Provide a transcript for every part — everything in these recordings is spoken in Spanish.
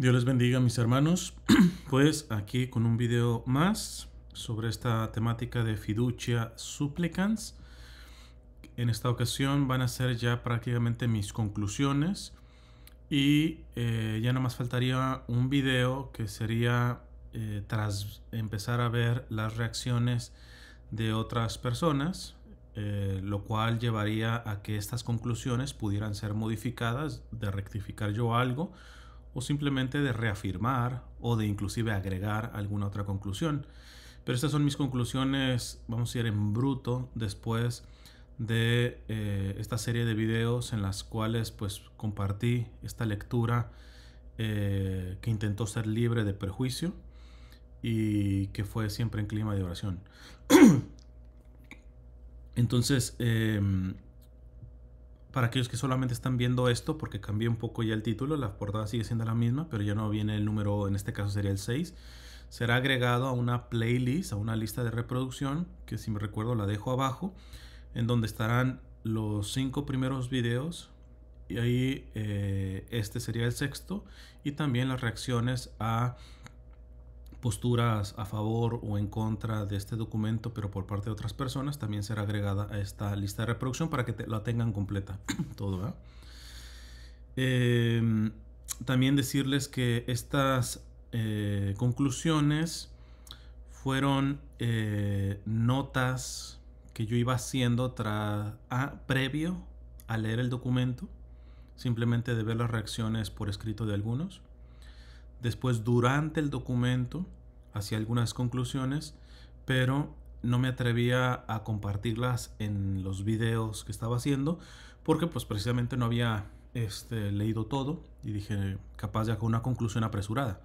Dios les bendiga mis hermanos, pues aquí con un video más sobre esta temática de fiducia supplicans. En esta ocasión van a ser ya prácticamente mis conclusiones y eh, ya ya más faltaría un video que sería eh, tras empezar a ver las reacciones de otras personas, eh, lo cual llevaría a que estas conclusiones pudieran ser modificadas, de rectificar yo algo o simplemente de reafirmar o de inclusive agregar alguna otra conclusión. Pero estas son mis conclusiones, vamos a ir en bruto, después de eh, esta serie de videos en las cuales pues compartí esta lectura eh, que intentó ser libre de prejuicio y que fue siempre en clima de oración. Entonces, em, para aquellos que solamente están viendo esto, porque cambié un poco ya el título, la portada sigue siendo la misma, pero ya no viene el número, en este caso sería el 6. Será agregado a una playlist, a una lista de reproducción, que si me recuerdo la dejo abajo, en donde estarán los cinco primeros videos y ahí eh, este sería el sexto y también las reacciones a posturas a favor o en contra de este documento, pero por parte de otras personas, también será agregada a esta lista de reproducción para que la tengan completa. Todo, em, también decirles que estas eh, conclusiones fueron eh, notas que yo iba haciendo a, previo a leer el documento, simplemente de ver las reacciones por escrito de algunos después durante el documento hacía algunas conclusiones, pero no me atrevía a compartirlas en los videos que estaba haciendo porque pues precisamente no había este, leído todo y dije capaz de con una conclusión apresurada.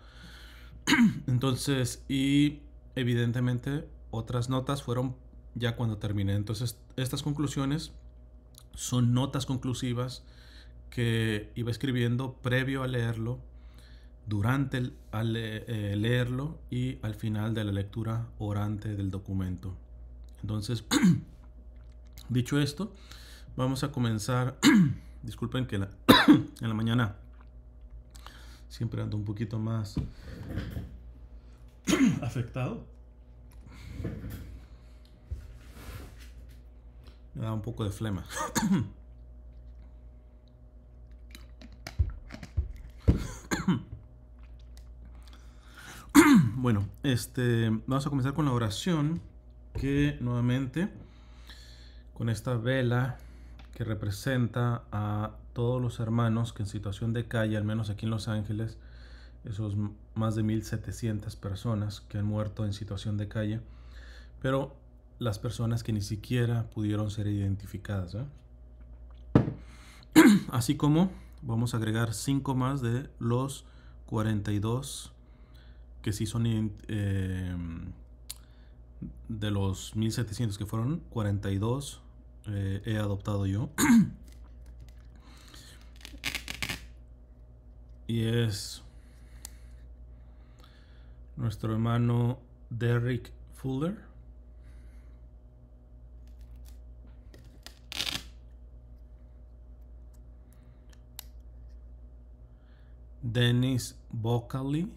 Entonces, y evidentemente otras notas fueron ya cuando terminé. Entonces, estas conclusiones son notas conclusivas que iba escribiendo previo a leerlo durante el, al eh, eh, leerlo y al final de la lectura orante del documento. Entonces, dicho esto, vamos a comenzar. Disculpen que en la mañana siempre ando un poquito más afectado. Me da un poco de flema. bueno, este, vamos a comenzar con la oración que nuevamente con esta vela que representa a todos los hermanos que en situación de calle, al menos aquí en Los Ángeles, esos más de 1700 personas que han muerto en situación de calle, pero las personas que ni siquiera pudieron ser identificadas. Así como vamos a agregar 5 más de los 42 que sí son em, de los 1700 que fueron, 42 eh, he adoptado yo. y es nuestro hermano Derrick Fuller. Dennis Bocali.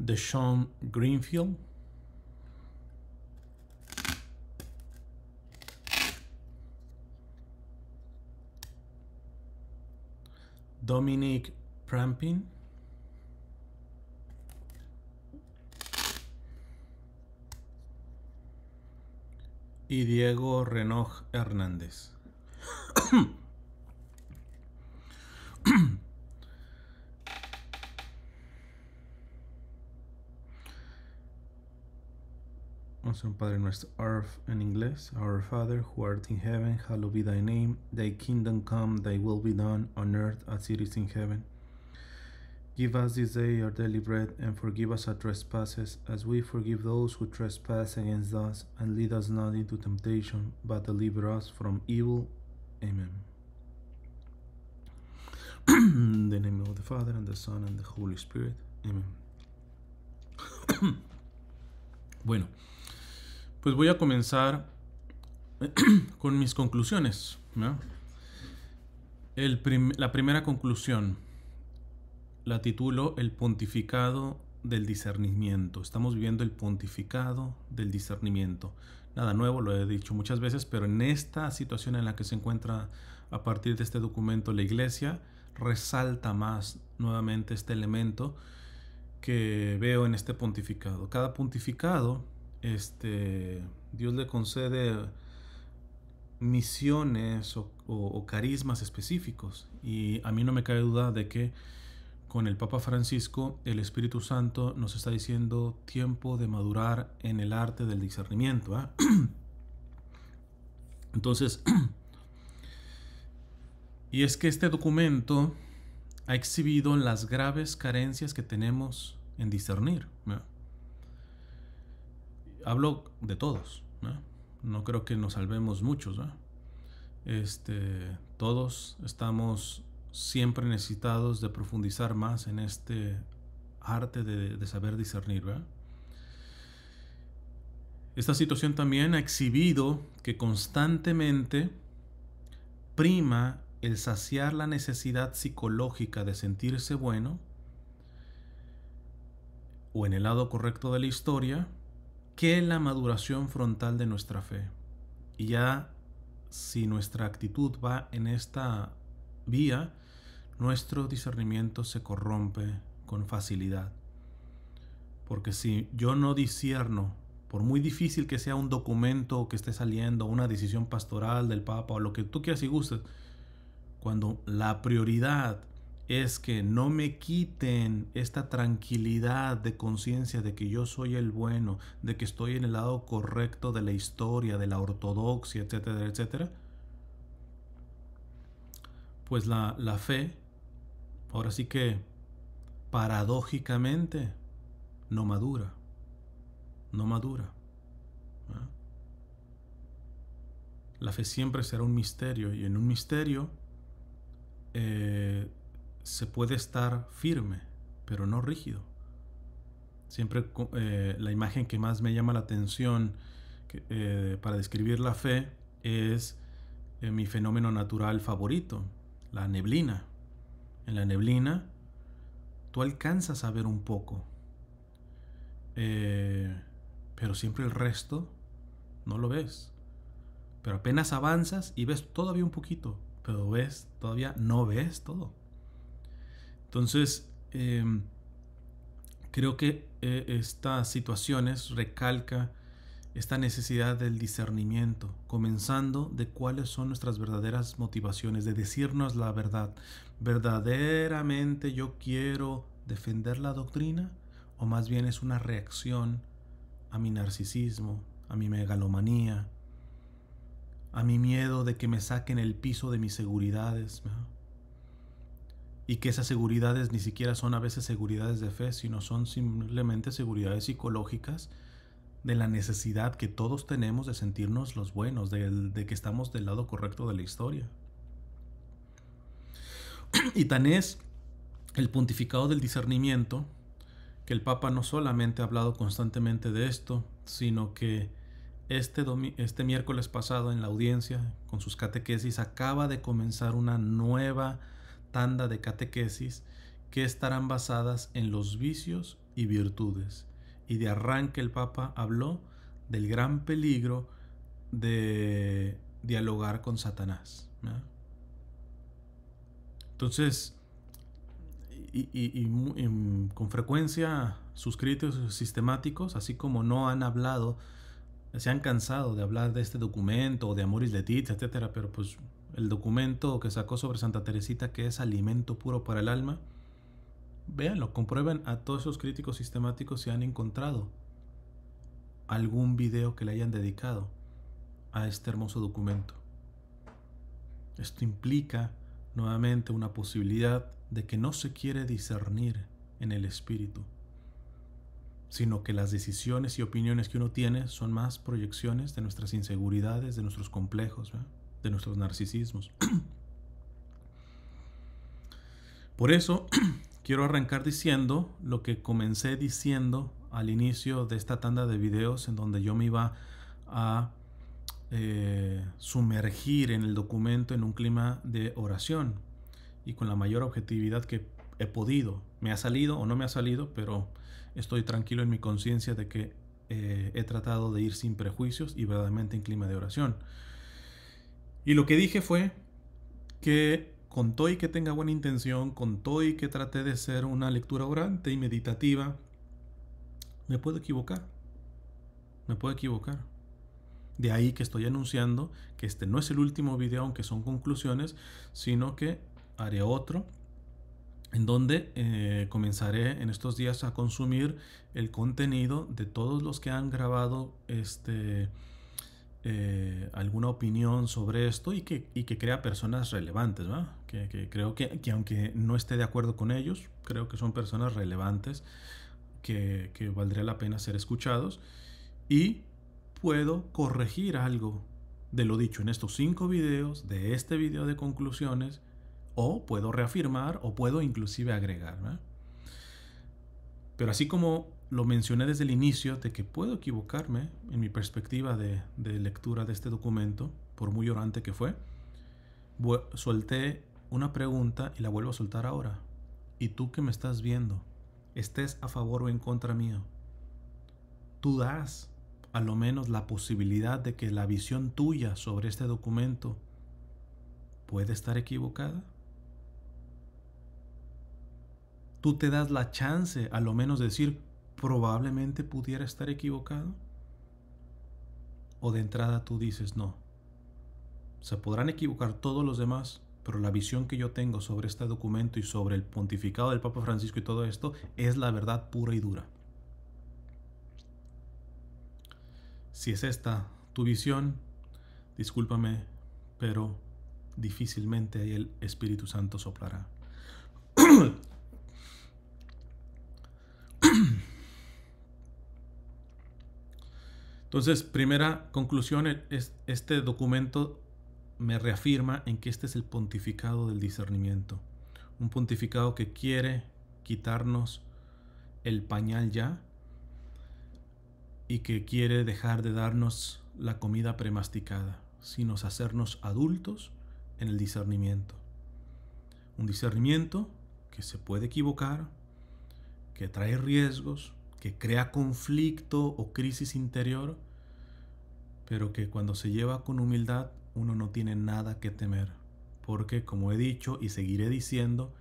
de Sean Greenfield. Dominic Prampin. Y Diego Renoj Hernández. Vamos a un Padre Nuestro. Our, en inglés, Our Father, who art in heaven, hallowed be thy name. Thy kingdom come, thy will be done, on earth as it is in heaven. Give us this day our daily bread, and forgive us our trespasses, as we forgive those who trespass against us. And lead us not into temptation, but deliver us from evil. Amen. in the name of the Father, and the Son, and the Holy Spirit. Amen. bueno. pues voy a comenzar con mis conclusiones. El la primera conclusión la titulo El pontificado del discernimiento. Estamos viviendo el pontificado del discernimiento. Nada nuevo, lo he dicho muchas veces, pero en esta situación en la que se encuentra a partir de este documento la iglesia, resalta más nuevamente este elemento que veo en este pontificado. Cada pontificado este, Dios le concede misiones o, carismas específicos. Y a mí no me cae duda de que con el Papa Francisco el Espíritu Santo nos está diciendo tiempo de madurar en el arte del discernimiento. ¿ah? Entonces, y es que este documento ha exhibido las graves carencias que tenemos en discernir hablo de todos, ¿no? creo que nos salvemos muchos, este, todos estamos siempre necesitados de profundizar más en este arte de, saber discernir, Esta situación también ha exhibido que constantemente prima el saciar la necesidad psicológica de sentirse bueno o en el lado correcto de la historia que la maduración frontal de nuestra fe. Y ya si nuestra actitud va en esta vía, nuestro discernimiento se corrompe con facilidad. Porque si yo no discierno, por muy difícil que sea un documento que esté saliendo, una decisión pastoral del Papa o lo que tú quieras y gustes, cuando la prioridad es que no me quiten esta tranquilidad de conciencia de que yo soy el bueno, de que estoy en el lado correcto de la historia, de la ortodoxia, etcétera, etcétera. Pues la, la fe, ahora sí que paradójicamente, no madura, no madura. La fe siempre será un misterio y en un misterio eh, se puede estar firme, pero no rígido. Siempre eh, la imagen que más me llama la atención eh, para describir la fe es eh, mi fenómeno natural favorito, la neblina. En la neblina tú alcanzas a ver un poco, pero siempre el resto no lo ves. Pero apenas avanzas y ves todavía un poquito, pero ves, todavía no ves todo. Entonces, em, creo que eh, estas situaciones recalca esta necesidad del discernimiento, comenzando de cuáles son nuestras verdaderas motivaciones, de decirnos la verdad. ¿Verdaderamente yo quiero defender la doctrina? ¿O más bien es una reacción a mi narcisismo, a mi megalomanía, a mi miedo de que me saquen el piso de mis seguridades? y que esas seguridades ni siquiera son a veces seguridades de fe, sino son simplemente seguridades psicológicas de la necesidad que todos tenemos de sentirnos los buenos, de, que estamos del lado correcto de la historia. Y tan es el pontificado del discernimiento que el Papa no solamente ha hablado constantemente de esto, sino que este, este miércoles pasado en la audiencia, con sus catequesis, acaba de comenzar una nueva tanda de catequesis que estarán basadas en los vicios y virtudes. Y de arranque el Papa habló del gran peligro de dialogar con Satanás. Entonces, y, mm, con frecuencia suscritos sistemáticos, así como no han hablado, se han cansado de hablar de este documento, de Amoris letizia etcétera, pero pues el documento que sacó sobre Santa Teresita que es alimento puro para el alma, véanlo, comprueben a todos esos críticos sistemáticos si han encontrado algún video que le hayan dedicado a este hermoso documento. Esto implica nuevamente una posibilidad de que no se quiere discernir en el espíritu, sino que las decisiones y opiniones que uno tiene son más proyecciones de nuestras inseguridades, de nuestros complejos de nuestros narcisismos. Por eso quiero arrancar diciendo lo que comencé diciendo al inicio de esta tanda de videos en donde yo me iba a eh, sumergir en el documento en un clima de oración y con la mayor objetividad que he podido. Me ha salido o no me ha salido, pero estoy tranquilo en mi conciencia de que eh, he tratado de ir sin prejuicios y verdaderamente en clima de oración. Y lo que dije fue que con todo y que tenga buena intención, con todo y que traté de ser una lectura orante y meditativa, me puedo equivocar. Me puedo equivocar. De ahí que estoy anunciando que este no es el último video, aunque son conclusiones, sino que haré otro en donde eh, comenzaré en estos días a consumir el contenido de todos los que han grabado este eh, alguna opinión sobre esto y que, y que crea personas relevantes, ¿verdad? Que, que, creo que, aunque no esté de acuerdo con ellos, creo que son personas relevantes que, que valdría la pena ser escuchados y puedo corregir algo de lo dicho en estos cinco videos, de este video de conclusiones, o puedo reafirmar o puedo inclusive agregar. ¿verdad? Pero así como lo mencioné desde el inicio de que puedo equivocarme en mi perspectiva de, lectura de este documento, por muy llorante que fue. Solté una pregunta y la vuelvo a soltar ahora. ¿Y tú que me estás viendo? ¿Estés a favor o en contra mío? Tú das a lo menos la posibilidad de que la visión tuya sobre este documento puede estar equivocada? Tú te das la chance a lo menos de decir, probablemente pudiera estar equivocado? ¿O de entrada tú dices no? Se podrán equivocar todos los demás, pero la visión que yo tengo sobre este documento y sobre el pontificado del Papa Francisco y todo esto es la verdad pura y dura. Si es esta tu visión, discúlpame, pero difícilmente ahí el Espíritu Santo soplará. Entonces, primera conclusión, e-, es, este documento me reafirma en que este es el pontificado del discernimiento. Un pontificado que quiere quitarnos el pañal ya y que quiere dejar de darnos la comida premasticada, sino hacernos adultos en el discernimiento. Un discernimiento que se puede equivocar, que trae riesgos, que crea conflicto o crisis interior, pero que cuando se lleva con humildad uno no tiene nada que temer, porque como he dicho y seguiré diciendo,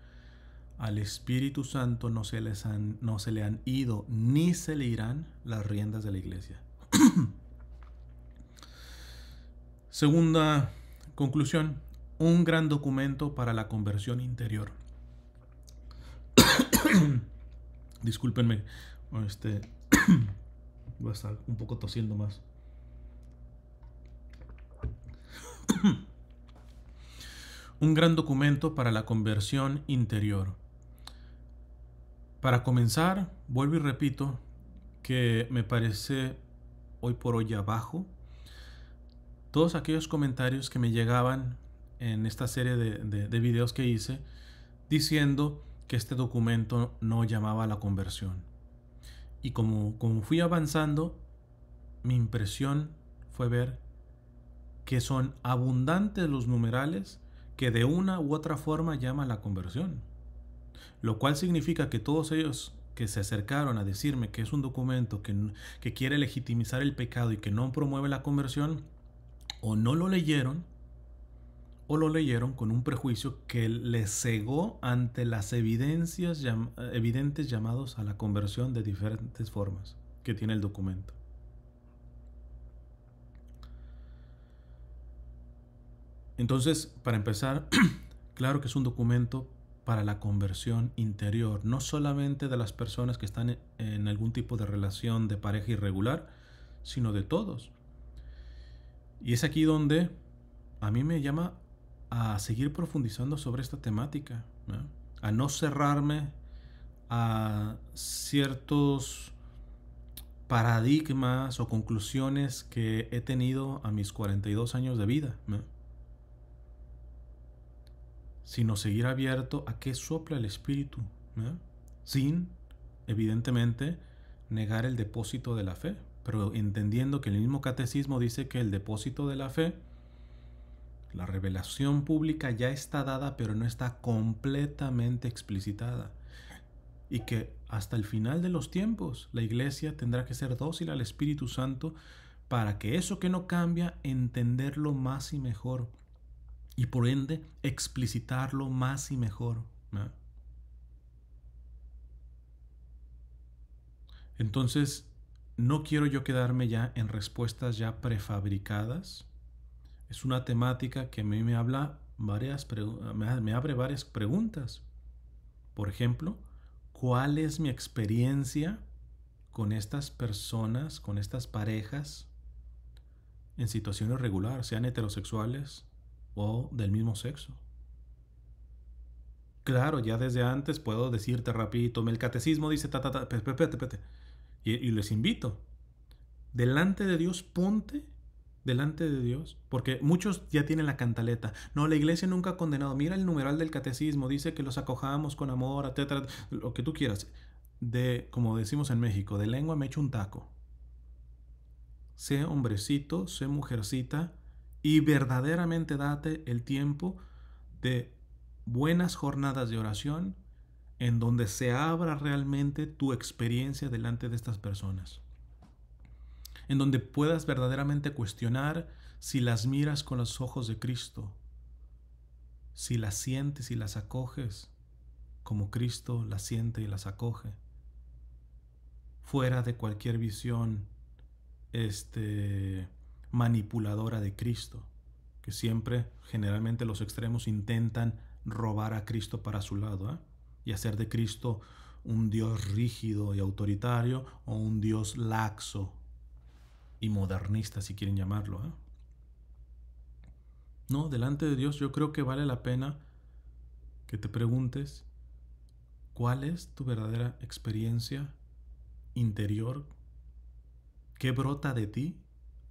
al Espíritu Santo no se, han, no se le han ido ni se le irán las riendas de la iglesia. Segunda conclusión, un gran documento para la conversión interior. Discúlpenme, este. voy a estar un poco tosiendo más. un gran documento para la conversión interior. Para comenzar, vuelvo y repito que me parece hoy por hoy abajo todos aquellos comentarios que me llegaban en esta serie de, de videos que hice diciendo que este documento no llamaba a la conversión. Y como, como fui avanzando, mi impresión fue ver que son abundantes los numerales que de una u otra forma llaman la conversión. Lo cual significa que todos ellos que se acercaron a decirme que es un documento que, que quiere legitimizar el pecado y que no promueve la conversión, o no lo leyeron, o lo leyeron con un prejuicio que le cegó ante las evidencias evidentes llamados a la conversión de diferentes formas que tiene el documento. Entonces, para empezar, claro que es un documento para la conversión interior, no solamente de las personas que están en algún tipo de relación de pareja irregular, sino de todos. Y es aquí donde a mí me llama a seguir profundizando sobre esta temática, a no cerrarme a ciertos paradigmas o conclusiones que he tenido a mis 42 años de vida, sino seguir abierto a que sopla el espíritu, sin, evidentemente, negar el depósito de la fe, pero entendiendo que el mismo catecismo dice que el depósito de la fe la revelación pública ya está dada, pero no está completamente explicitada. Y que hasta el final de los tiempos la iglesia tendrá que ser dócil al Espíritu Santo para que eso que no cambia, entenderlo más y mejor. Y por ende, explicitarlo más y mejor. Entonces, no quiero yo quedarme ya en respuestas ya prefabricadas es una temática que a mí me habla varias me abre varias preguntas. Por ejemplo, ¿cuál es mi experiencia con estas personas, con estas parejas en situaciones irregular, sean heterosexuales o del mismo sexo? Claro, ya desde antes puedo decirte rapidito, el catecismo dice ta ta ta, Y, y les invito, delante de Dios ponte delante de Dios? Porque muchos ya tienen la cantaleta. No, la iglesia nunca ha condenado. Mira el numeral del catecismo, dice que los acojamos con amor, etcétera, lo que tú quieras. De, como decimos en México, de lengua me echo un taco. Sé hombrecito, sé mujercita y verdaderamente date el tiempo de buenas jornadas de oración en donde se abra realmente tu experiencia delante de estas personas en donde puedas verdaderamente cuestionar si las miras con los ojos de Cristo, si las sientes y las acoges como Cristo las siente y las acoge, fuera de cualquier visión este, manipuladora de Cristo, que siempre, generalmente los extremos intentan robar a Cristo para su lado ¿eh? y hacer de Cristo un Dios rígido y autoritario o un Dios laxo y modernista, si quieren llamarlo. ¿eh? No, delante de Dios yo creo que vale la pena que te preguntes cuál es tu verdadera experiencia interior que brota de ti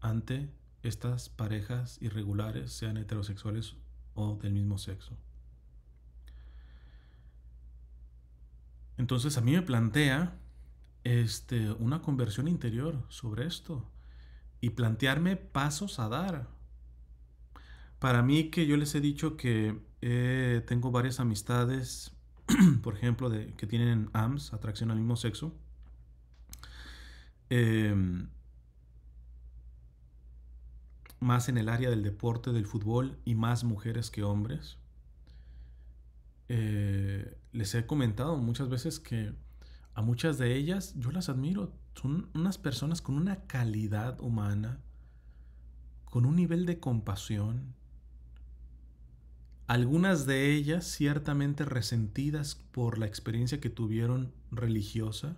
ante estas parejas irregulares, sean heterosexuales o del mismo sexo. Entonces a mí me plantea este, una conversión interior sobre esto y plantearme pasos a dar. Para mí que yo les he dicho que eh, tengo varias amistades, por ejemplo, de, que tienen AMS, atracción al mismo sexo. Em, más en el área del deporte, del fútbol y más mujeres que hombres. Eh, les he comentado muchas veces que a muchas de ellas yo las admiro. Son unas personas con una calidad humana, con un nivel de compasión. Algunas de ellas ciertamente resentidas por la experiencia que tuvieron religiosa.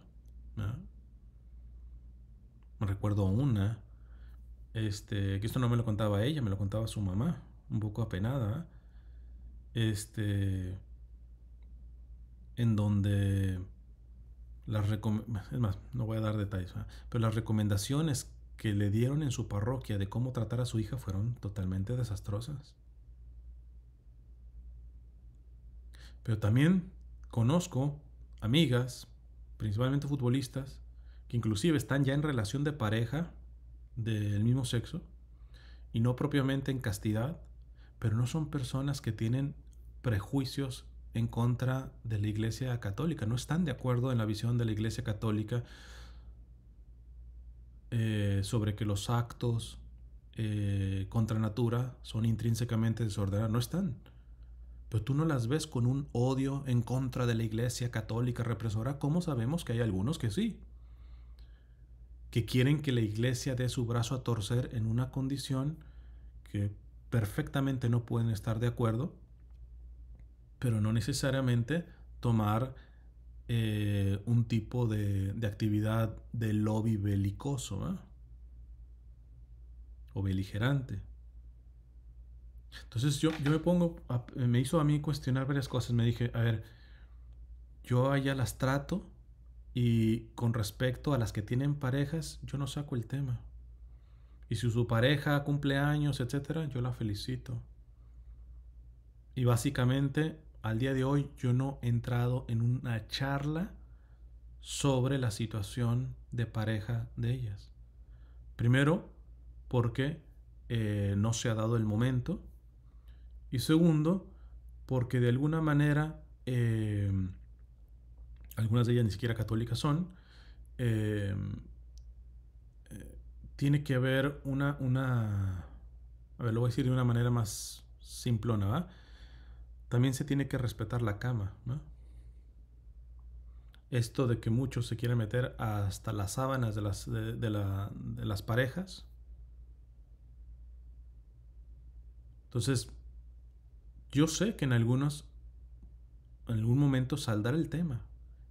Me recuerdo una, este, que esto no me lo contaba ella, me lo contaba su mamá, un poco apenada. Este, en donde las es más, no voy a dar detalles, pero las recomendaciones que le dieron en su parroquia de cómo tratar a su hija fueron totalmente desastrosas. Pero también conozco amigas, principalmente futbolistas, que inclusive están ya en relación de pareja del mismo sexo, y no propiamente en castidad, pero no son personas que tienen prejuicios en contra de la Iglesia Católica, no están de acuerdo en la visión de la Iglesia Católica eh, sobre que los actos eh, contra natura son intrínsecamente desordenados, no están. Pero tú no las ves con un odio en contra de la Iglesia Católica represora, ¿cómo sabemos que hay algunos que sí? Que quieren que la Iglesia dé su brazo a torcer en una condición que perfectamente no pueden estar de acuerdo pero no necesariamente tomar eh, un tipo de, de, actividad de lobby belicoso o beligerante. Entonces yo, yo me pongo, me hizo a mí cuestionar varias cosas, me dije, a ver, yo allá las trato y con respecto a las que tienen parejas, yo no saco el tema. Y si su pareja cumple años, etcétera, yo la felicito. Y básicamente al día de hoy yo no he entrado en una charla sobre la situación de pareja de ellas. Primero, porque eh, no se ha dado el momento. Y segundo, porque de alguna manera, eh, algunas de ellas ni siquiera católicas son, eh, tiene que haber una, una, a ver, lo voy a decir de una manera más simplona, ¿va? También se tiene que respetar la cama, ¿no? Esto de que muchos se quieren meter hasta las sábanas de las, parejas. Entonces, yo sé que en algunos, en algún momento saldar el tema.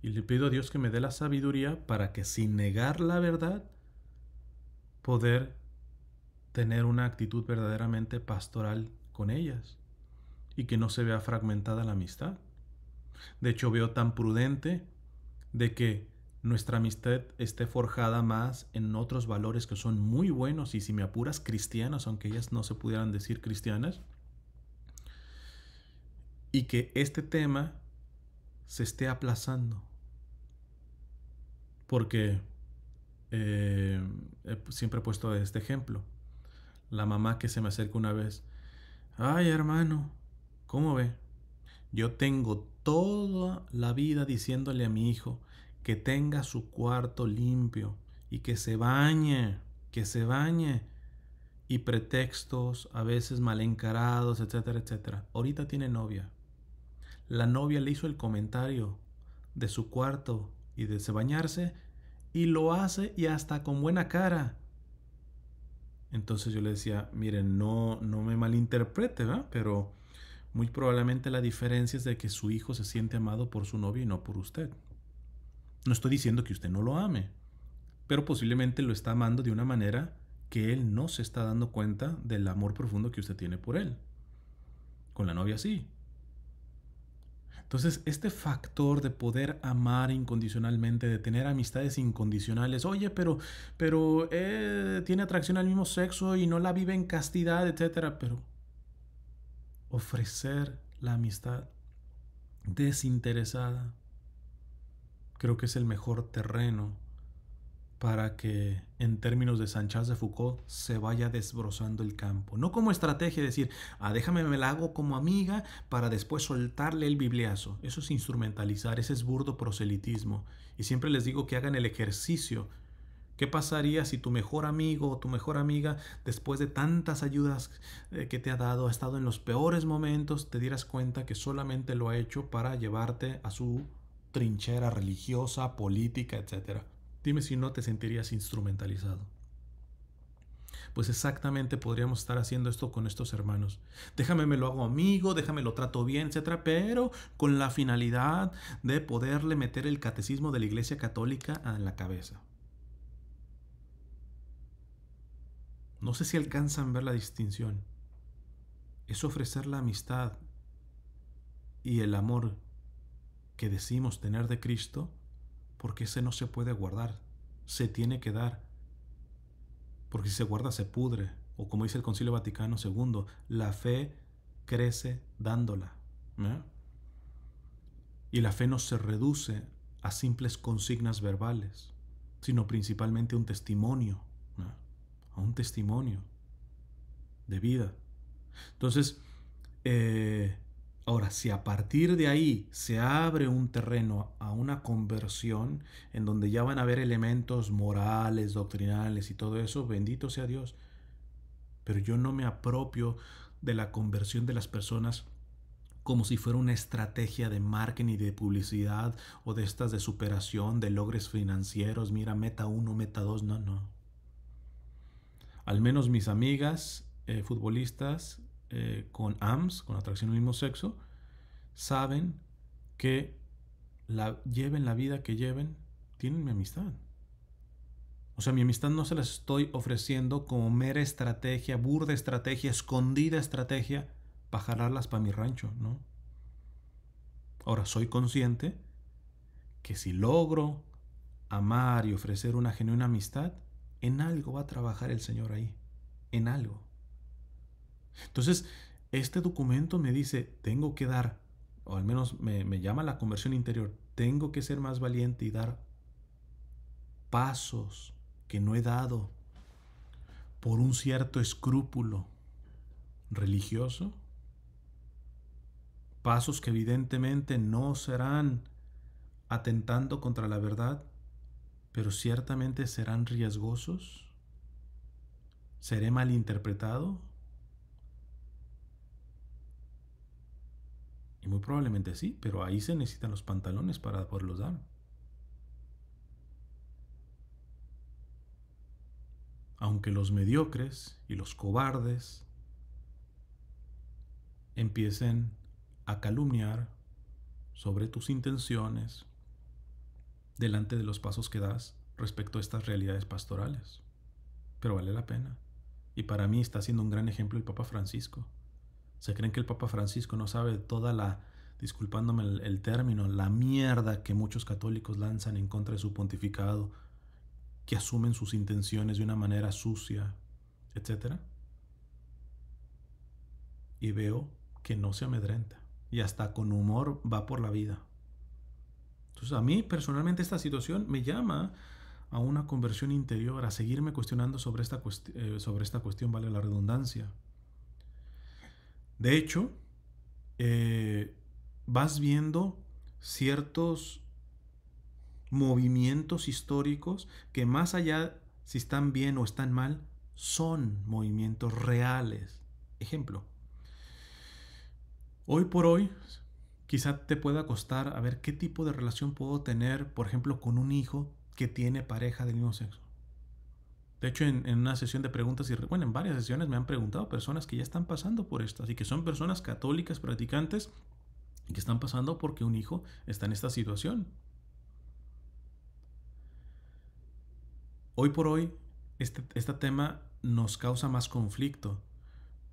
Y le pido a Dios que me dé la sabiduría para que sin negar la verdad, poder tener una actitud verdaderamente pastoral con ellas y que no se vea fragmentada la amistad. De hecho, veo tan prudente de que nuestra amistad esté forjada más en otros valores que son muy buenos y si me apuras cristianos, aunque ellas no se pudieran decir cristianas, y que este tema se esté aplazando. Porque eh, siempre he puesto este ejemplo. La mamá que se me acerca una vez, ay hermano, ¿Cómo ve? Yo tengo toda la vida diciéndole a mi hijo que tenga su cuarto limpio y que se bañe, que se bañe. Y pretextos a veces mal encarados, etcétera, etcétera. Ahorita tiene novia. La novia le hizo el comentario de su cuarto y de se bañarse y lo hace y hasta con buena cara. Entonces yo le decía, miren, no, no me malinterprete, ¿verdad? Pero muy probablemente la diferencia es de que su hijo se siente amado por su novia y no por usted. No estoy diciendo que usted no lo ame, pero posiblemente lo está amando de una manera que él no se está dando cuenta del amor profundo que usted tiene por él. Con la novia sí. Entonces, este factor de poder amar incondicionalmente, de tener amistades incondicionales, oye, pero, pero eh, tiene atracción al mismo sexo y no la vive en castidad, etcétera, pero ofrecer la amistad desinteresada, creo que es el mejor terreno para que, en términos de sánchez de Foucault, se vaya desbrozando el campo. No como estrategia, decir, ah, déjame, me la hago como amiga para después soltarle el bibliazo. Eso es instrumentalizar, ese es burdo proselitismo. Y siempre les digo que hagan el ejercicio ¿Qué pasaría si tu mejor amigo o tu mejor amiga, después de tantas ayudas eh, que te ha dado, ha estado en los peores momentos, te dieras cuenta que solamente lo ha hecho para llevarte a su trinchera religiosa, política, etcétera? Dime si no te sentirías instrumentalizado. Pues exactamente podríamos estar haciendo esto con estos hermanos. Déjame me lo hago amigo, déjame lo trato bien, etcétera, pero con la finalidad de poderle meter el catecismo de la Iglesia Católica en la cabeza. No sé si alcanzan a ver la distinción. Es ofrecer la amistad y el amor que decimos tener de Cristo, porque ese no se puede guardar, se tiene que dar. Porque si se guarda se pudre, o como dice el Concilio Vaticano II, la fe crece dándola. Y la fe no se reduce a simples consignas verbales, sino principalmente un testimonio un testimonio de vida. Entonces, eh, ahora, si a partir de ahí se abre un terreno a una conversión en donde ya van a haber elementos morales, doctrinales y todo eso, bendito sea Dios. Pero yo no me apropio de la conversión de las personas como si fuera una estrategia de marketing y de publicidad o de estas de superación, de logros financieros, mira, meta uno, meta dos. no, no al menos mis amigas eh, futbolistas eh, con AMS, con atracción al mismo sexo, saben que la, lleven la vida que lleven, tienen mi amistad. O sea, mi amistad no se las estoy ofreciendo como mera estrategia, burda estrategia, escondida estrategia para jalarlas para mi rancho, ¿no? Ahora, soy consciente que si logro amar y ofrecer una genuina amistad, en algo va a trabajar el Señor ahí, en algo. Entonces, este documento me dice, tengo que dar, o al menos me, llama la conversión interior, tengo que ser más valiente y dar pasos que no he dado por un cierto escrúpulo religioso, pasos que evidentemente no serán atentando contra la verdad, pero ciertamente serán riesgosos. ¿Seré malinterpretado? Y muy probablemente sí, pero ahí se necesitan los pantalones para poderlos dar. Aunque los mediocres y los cobardes empiecen a calumniar sobre tus intenciones, delante de los pasos que das respecto a estas realidades pastorales. Pero vale la pena. Y para mí está siendo un gran ejemplo el Papa Francisco. Se creen que el Papa Francisco no sabe toda la, disculpándome el, término, la mierda que muchos católicos lanzan en contra de su pontificado, que asumen sus intenciones de una manera sucia, etcétera? Y veo que no se amedrenta y hasta con humor va por la vida. Entonces a mí personalmente esta situación me llama a una conversión interior, a seguirme cuestionando sobre esta, eh, cuestión, vale la redundancia. De hecho, eh, vas viendo ciertos movimientos históricos que más allá si están bien o están mal, son movimientos reales. Ejemplo, hoy por hoy Quizá te pueda costar a ver qué tipo de relación puedo tener, por ejemplo, con un hijo que tiene pareja del mismo sexo. De hecho, en, una sesión de preguntas, y bueno, en varias sesiones me han preguntado personas que ya están pasando por esto, y que son personas católicas, practicantes, y que están pasando porque un hijo está en esta situación. Hoy por hoy, este, este tema nos causa más conflicto.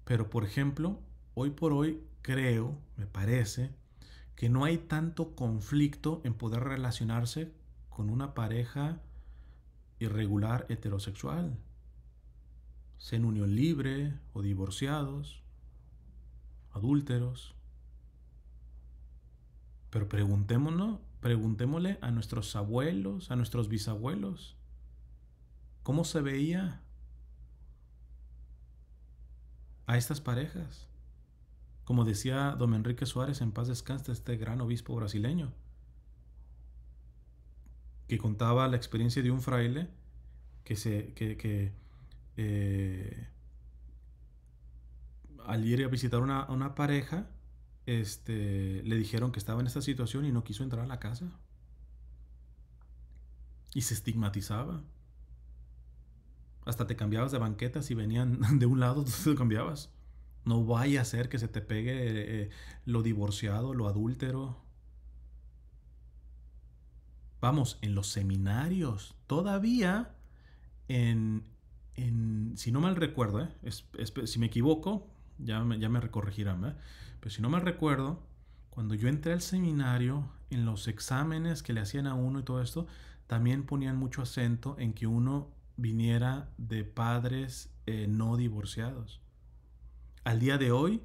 Pero, por ejemplo, hoy por hoy creo, me parece, que no hay tanto conflicto en poder relacionarse con una pareja irregular heterosexual, sea en unión libre o divorciados, adúlteros. Pero preguntémonos, preguntémosle a nuestros abuelos, a nuestros bisabuelos, ¿cómo se veía a estas parejas? Como decía don Enrique Suárez, en paz descansa este gran obispo brasileño, que contaba la experiencia de un fraile que se que, eh, al ir a visitar una, una pareja este, le dijeron que estaba en esta situación y no quiso entrar a la casa y se estigmatizaba hasta te cambiabas de banquetas y venían de un lado tú te cambiabas no vaya a ser que se te pegue eh, eh, lo divorciado, lo adúltero. Vamos, en los seminarios, todavía en, si no mal recuerdo, eh, si me equivoco, ya me, recorregirán, pero si no mal recuerdo, cuando yo entré al seminario, en los exámenes que le hacían a uno y todo esto, también ponían mucho acento en que uno viniera de padres no divorciados. Al día de hoy,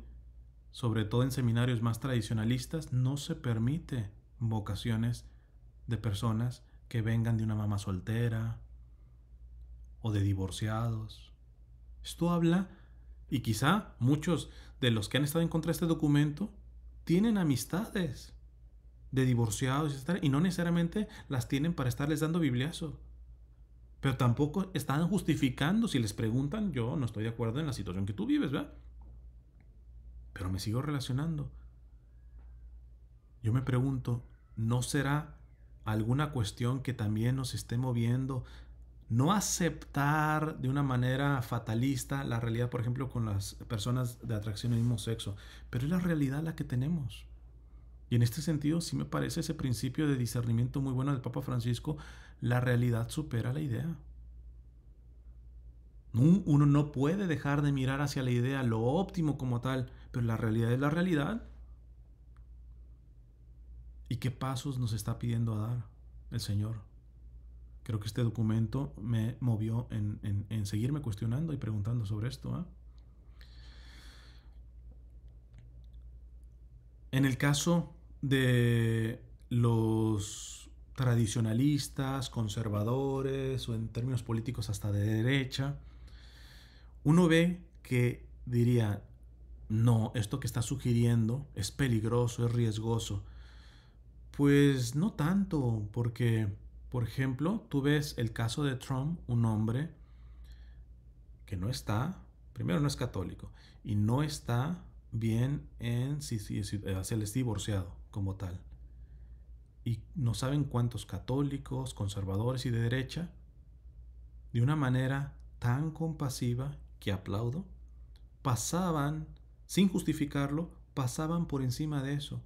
sobre todo en seminarios más tradicionalistas, no se permite vocaciones de personas que vengan de una mamá soltera o de divorciados. Esto habla, y quizá muchos de los que han estado en contra de este documento tienen amistades de divorciados y no necesariamente las tienen para estarles dando bibliazo. Pero tampoco están justificando si les preguntan, yo no estoy de acuerdo en la situación que tú vives, ¿verdad? pero me sigo relacionando. Yo me pregunto, ¿no será alguna cuestión que también nos esté moviendo? No aceptar de una manera fatalista la realidad, por ejemplo, con las personas de atracción del mismo sexo, pero es la realidad la que tenemos. Y en este sentido sí me parece ese principio de discernimiento muy bueno del Papa Francisco, la realidad supera la idea. Uno no puede dejar de mirar hacia la idea, lo óptimo como tal, pero la realidad es la realidad. ¿Y qué pasos nos está pidiendo a dar el Señor? Creo que este documento me movió en, seguirme cuestionando y preguntando sobre esto. ¿eh? En el caso de los tradicionalistas, conservadores o en términos políticos hasta de derecha, uno ve que diría, no, esto que está sugiriendo es peligroso, es riesgoso. Pues no tanto, porque, por ejemplo, tú ves el caso de Trump, un hombre que no está, primero no es católico, y no está bien en si, si, si se les divorciado como tal. Y no saben cuántos católicos, conservadores y de derecha, de una manera tan compasiva que aplaudo, pasaban sin justificarlo, pasaban por encima de eso.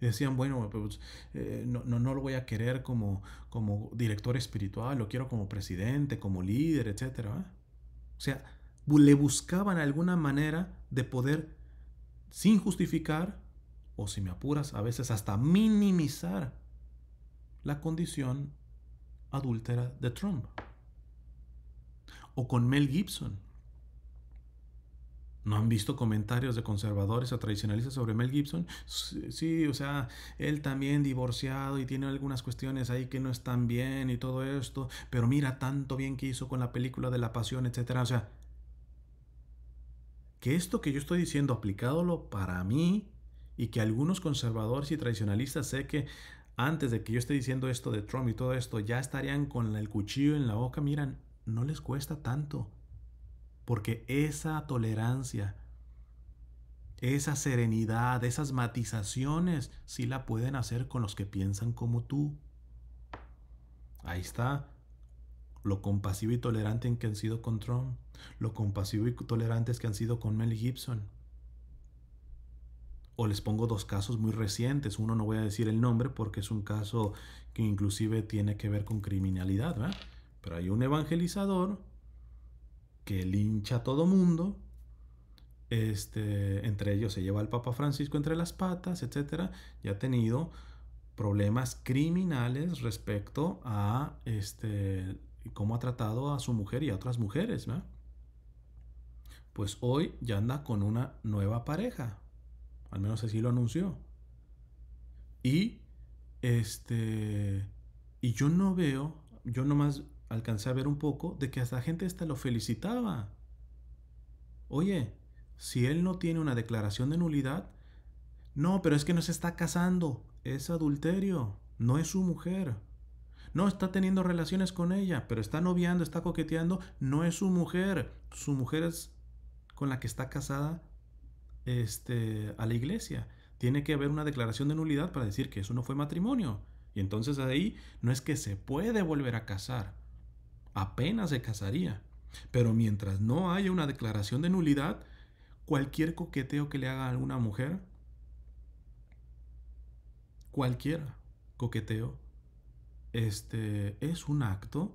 Decían, bueno, pues, eh, no, no, lo voy a querer como, como director espiritual, lo quiero como presidente, como líder, etc. O sea, le buscaban alguna manera de poder, sin justificar, o si me apuras, a veces hasta minimizar la condición adúltera de Trump. O con Mel Gibson. ¿No han visto comentarios de conservadores o tradicionalistas sobre Mel Gibson? Sí, o sea, él también divorciado y tiene algunas cuestiones ahí que no están bien y todo esto, pero mira tanto bien que hizo con la película de la pasión, etcétera. O sea, que esto que yo estoy diciendo aplicándolo para mí y que algunos conservadores y tradicionalistas sé que antes de que yo esté diciendo esto de Trump y todo esto ya estarían con el cuchillo en la boca, miran, no les cuesta tanto porque esa tolerancia, esa serenidad, esas matizaciones, sí la pueden hacer con los que piensan como tú. Ahí está lo compasivo y tolerante en que han sido con Trump, lo compasivo y es que han sido con Mel Gibson. O les pongo dos casos muy recientes, uno no voy a decir el nombre porque es un caso que inclusive tiene que ver con criminalidad, Pero hay un evangelizador que lincha a todo mundo, este, entre ellos se lleva al Papa Francisco entre las patas, etcétera, y ha tenido problemas criminales respecto a este, cómo ha tratado a su mujer y a otras mujeres, Pues hoy ya anda con una nueva pareja, al menos así lo anunció. Y este, y yo no veo, yo nomás alcancé a ver un poco de que hasta gente esta lo felicitaba. Oye, si él no tiene una declaración de nulidad, no, pero es que no se está casando, es adulterio, no es su mujer. No está teniendo relaciones con ella, pero está noviando, está coqueteando, no es su mujer. Su mujer es con la que está casada este, a la iglesia. Tiene que haber una declaración de nulidad para decir que eso no fue matrimonio. Y entonces ahí no es que se puede volver a casar, apenas se casaría. Pero mientras no haya una declaración de nulidad, cualquier coqueteo que le haga a alguna mujer, cualquier coqueteo, este es un acto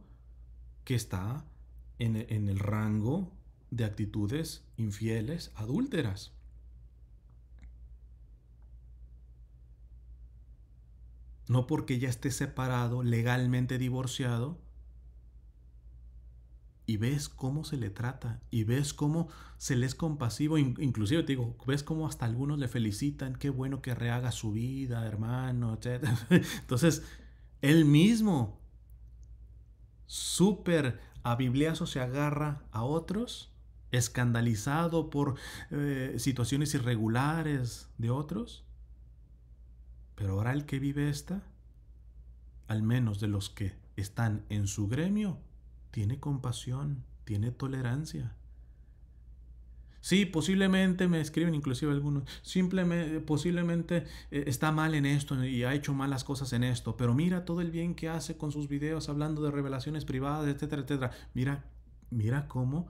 que está en, en el rango de actitudes infieles, adúlteras. No porque ya esté separado, legalmente divorciado, y ves cómo se le trata y ves cómo se le es compasivo, inclusive te digo, ves cómo hasta algunos le felicitan, qué bueno que rehaga su vida, hermano, etc. Entonces, él mismo súper a bibliazo se agarra a otros, escandalizado por eh, situaciones irregulares de otros. Pero ahora el que vive esta, al menos de los que están en su gremio, tiene compasión, tiene tolerancia. Sí, posiblemente me escriben inclusive algunos, simplemente, posiblemente eh, está mal en esto y ha hecho malas cosas en esto, pero mira todo el bien que hace con sus videos hablando de revelaciones privadas, etcétera, etcétera. Mira, mira cómo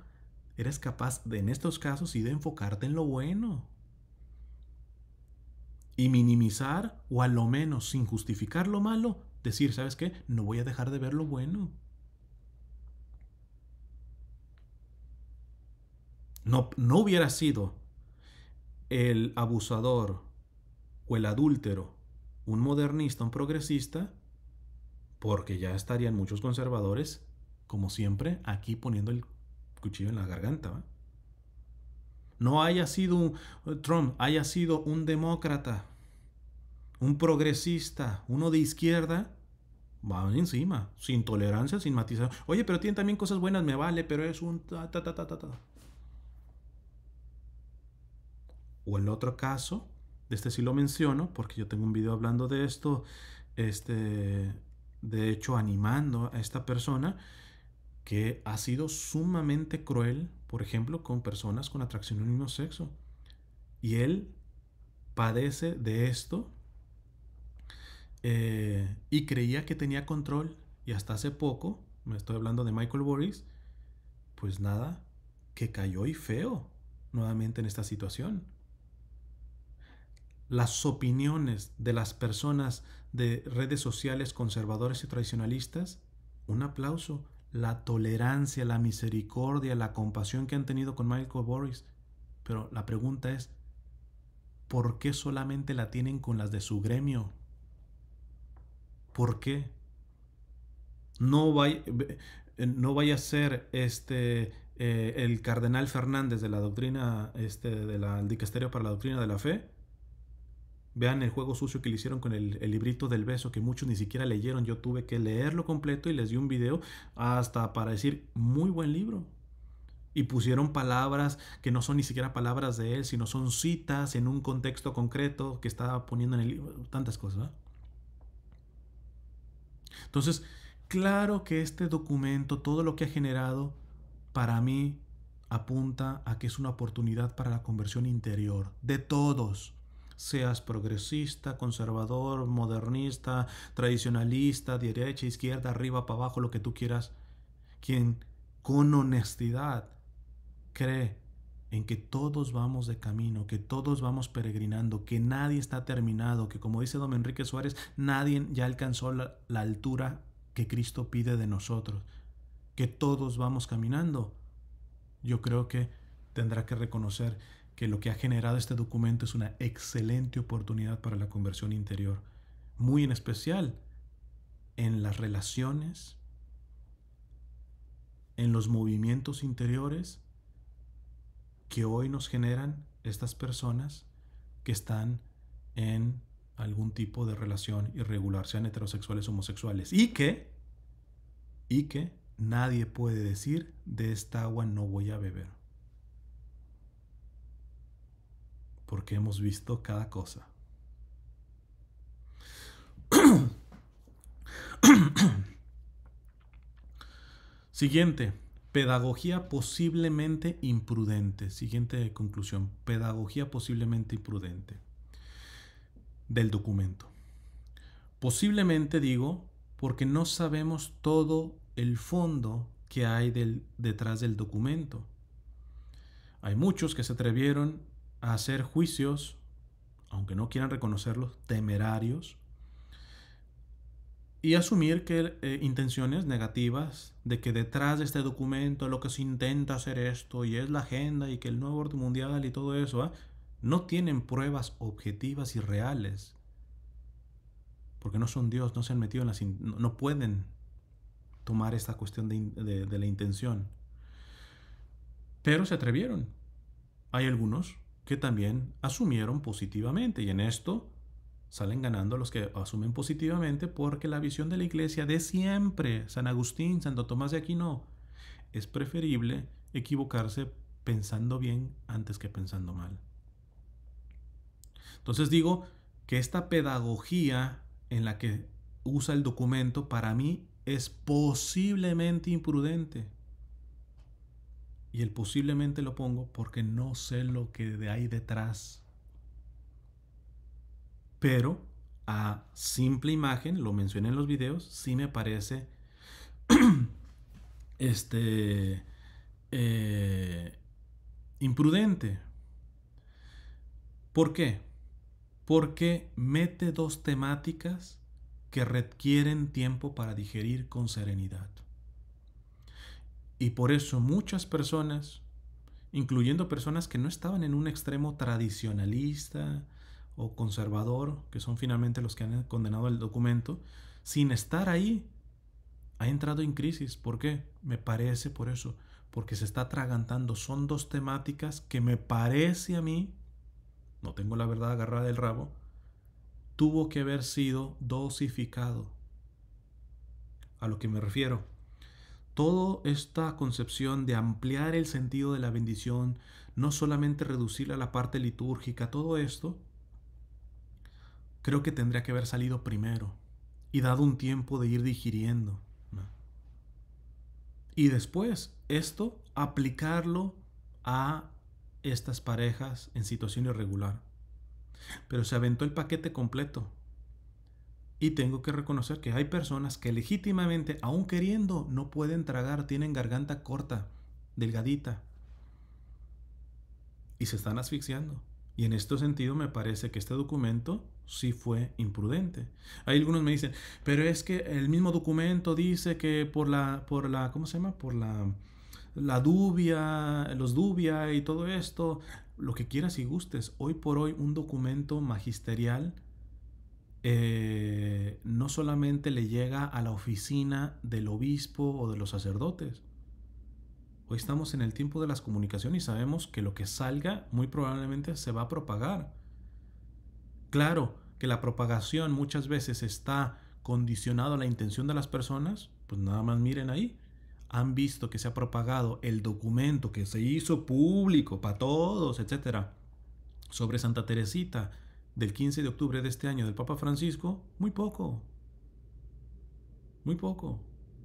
eres capaz de, en estos casos y de enfocarte en lo bueno. Y minimizar o al lo menos sin justificar lo malo, decir, ¿sabes qué? No voy a dejar de ver lo bueno. no, hubiera sido el abusador o el adúltero un modernista, un progresista, porque ya estarían muchos conservadores, como siempre, aquí poniendo el cuchillo en la garganta. No haya sido un, eh, Trump, haya sido un demócrata, un progresista, uno de izquierda, van encima, sin tolerancia, sin matizar. Oye, pero tiene también cosas buenas, me vale, pero es un O el otro caso, de este sí lo menciono, porque yo tengo un video hablando de esto, este, de hecho animando a esta persona que ha sido sumamente cruel, por ejemplo, con personas con atracción al mismo sexo. Y él padece de esto eh, y creía que tenía control y hasta hace poco, me estoy hablando de Michael Boris, pues nada, que cayó y feo nuevamente en esta situación las opiniones de las personas de redes sociales conservadores y tradicionalistas, un aplauso. La tolerancia, la misericordia, la compasión que han tenido con Michael Boris. Pero la pregunta es, ¿por qué solamente la tienen con las de su gremio? ¿Por qué? No vaya, eh, no vaya a ser este, eh, el cardenal Fernández de la doctrina, este, del dicasterio para la doctrina de la fe, Vean el juego sucio que le hicieron con el, el, librito del beso que muchos ni siquiera leyeron. Yo tuve que leerlo completo y les di un video hasta para decir muy buen libro. Y pusieron palabras que no son ni siquiera palabras de él, sino son citas en un contexto concreto que estaba poniendo en el libro. Tantas cosas. Entonces, claro que este documento, todo lo que ha generado, para mí apunta a que es una oportunidad para la conversión interior de todos seas progresista, conservador, modernista, tradicionalista, derecha, izquierda, arriba, para abajo, lo que tú quieras, quien con honestidad cree en que todos vamos de camino, que todos vamos peregrinando, que nadie está terminado, que como dice don Enrique Suárez, nadie ya alcanzó la, altura que Cristo pide de nosotros, que todos vamos caminando. Yo creo que tendrá que reconocer que lo que ha generado este documento es una excelente oportunidad para la conversión interior, muy en especial en las relaciones, en los movimientos interiores que hoy nos generan estas personas que están en algún tipo de relación irregular, sean heterosexuales, o homosexuales, y que, y que nadie puede decir, de esta agua no voy a beber. porque hemos visto cada cosa. Siguiente, pedagogía posiblemente imprudente. Siguiente conclusión, pedagogía posiblemente imprudente del documento. Posiblemente digo porque no sabemos todo el fondo que hay detrás del documento. Hay muchos que se atrevieron a hacer juicios, aunque no quieran reconocerlos, temerarios, y asumir que eh, intenciones negativas de que detrás de este documento lo que se intenta hacer esto y es la agenda y que el nuevo orden mundial y todo eso ¿ah? no tienen pruebas objetivas y reales porque no son Dios, no se han metido en las no pueden tomar esta cuestión de la intención pero se atrevieron hay algunos que también asumieron positivamente. Y en esto salen ganando los que asumen positivamente porque la visión de la iglesia de siempre, San Agustín, Santo Tomás de Aquino, es preferible equivocarse pensando bien antes que pensando mal. Entonces digo que esta pedagogía en la que usa el documento para mí es posiblemente imprudente, y el posiblemente lo pongo porque no sé lo que hay detrás. Pero a simple imagen, lo mencioné en los videos, sí me parece este eh, imprudente. ¿Por qué? Porque mete dos temáticas que requieren tiempo para digerir con serenidad. Y por eso muchas personas, incluyendo personas que no estaban en un extremo tradicionalista o conservador, que son finalmente los que han condenado el documento, sin estar ahí, ha entrado en crisis. ¿Por qué? Me parece por eso, porque se está atragantando. Son dos temáticas que me parece a mí, no tengo la verdad agarrada del rabo, tuvo que haber sido dosificado. A lo que me refiero, toda esta concepción de ampliar el sentido de la bendición, no solamente reducirla a la parte litúrgica, todo esto, creo que tendría que haber salido primero y dado un tiempo de ir digiriendo. Y después, esto, aplicarlo a estas parejas en situación irregular. Pero se aventó el paquete completo. Y tengo que reconocer que hay personas que legítimamente, aún queriendo, no pueden tragar, tienen garganta corta, delgadita. Y se están asfixiando. Y en este sentido me parece que este documento sí fue imprudente. Hay algunos me dicen, pero es que el mismo documento dice que por la, por la, ¿cómo se llama? Por la, la dubia, los dubia y todo esto, lo que quieras y gustes. Hoy por hoy un documento magisterial eh, no solamente le llega a la oficina del obispo o de los sacerdotes. Hoy estamos en el tiempo de las comunicaciones y sabemos que lo que salga muy probablemente se va a propagar. Claro que la propagación muchas veces está condicionada a la intención de las personas, pues nada más miren ahí. Han visto que se ha propagado el documento que se hizo público para todos, etcétera, sobre Santa Teresita, del 15 de octubre de este año del Papa Francisco, muy poco. Muy poco.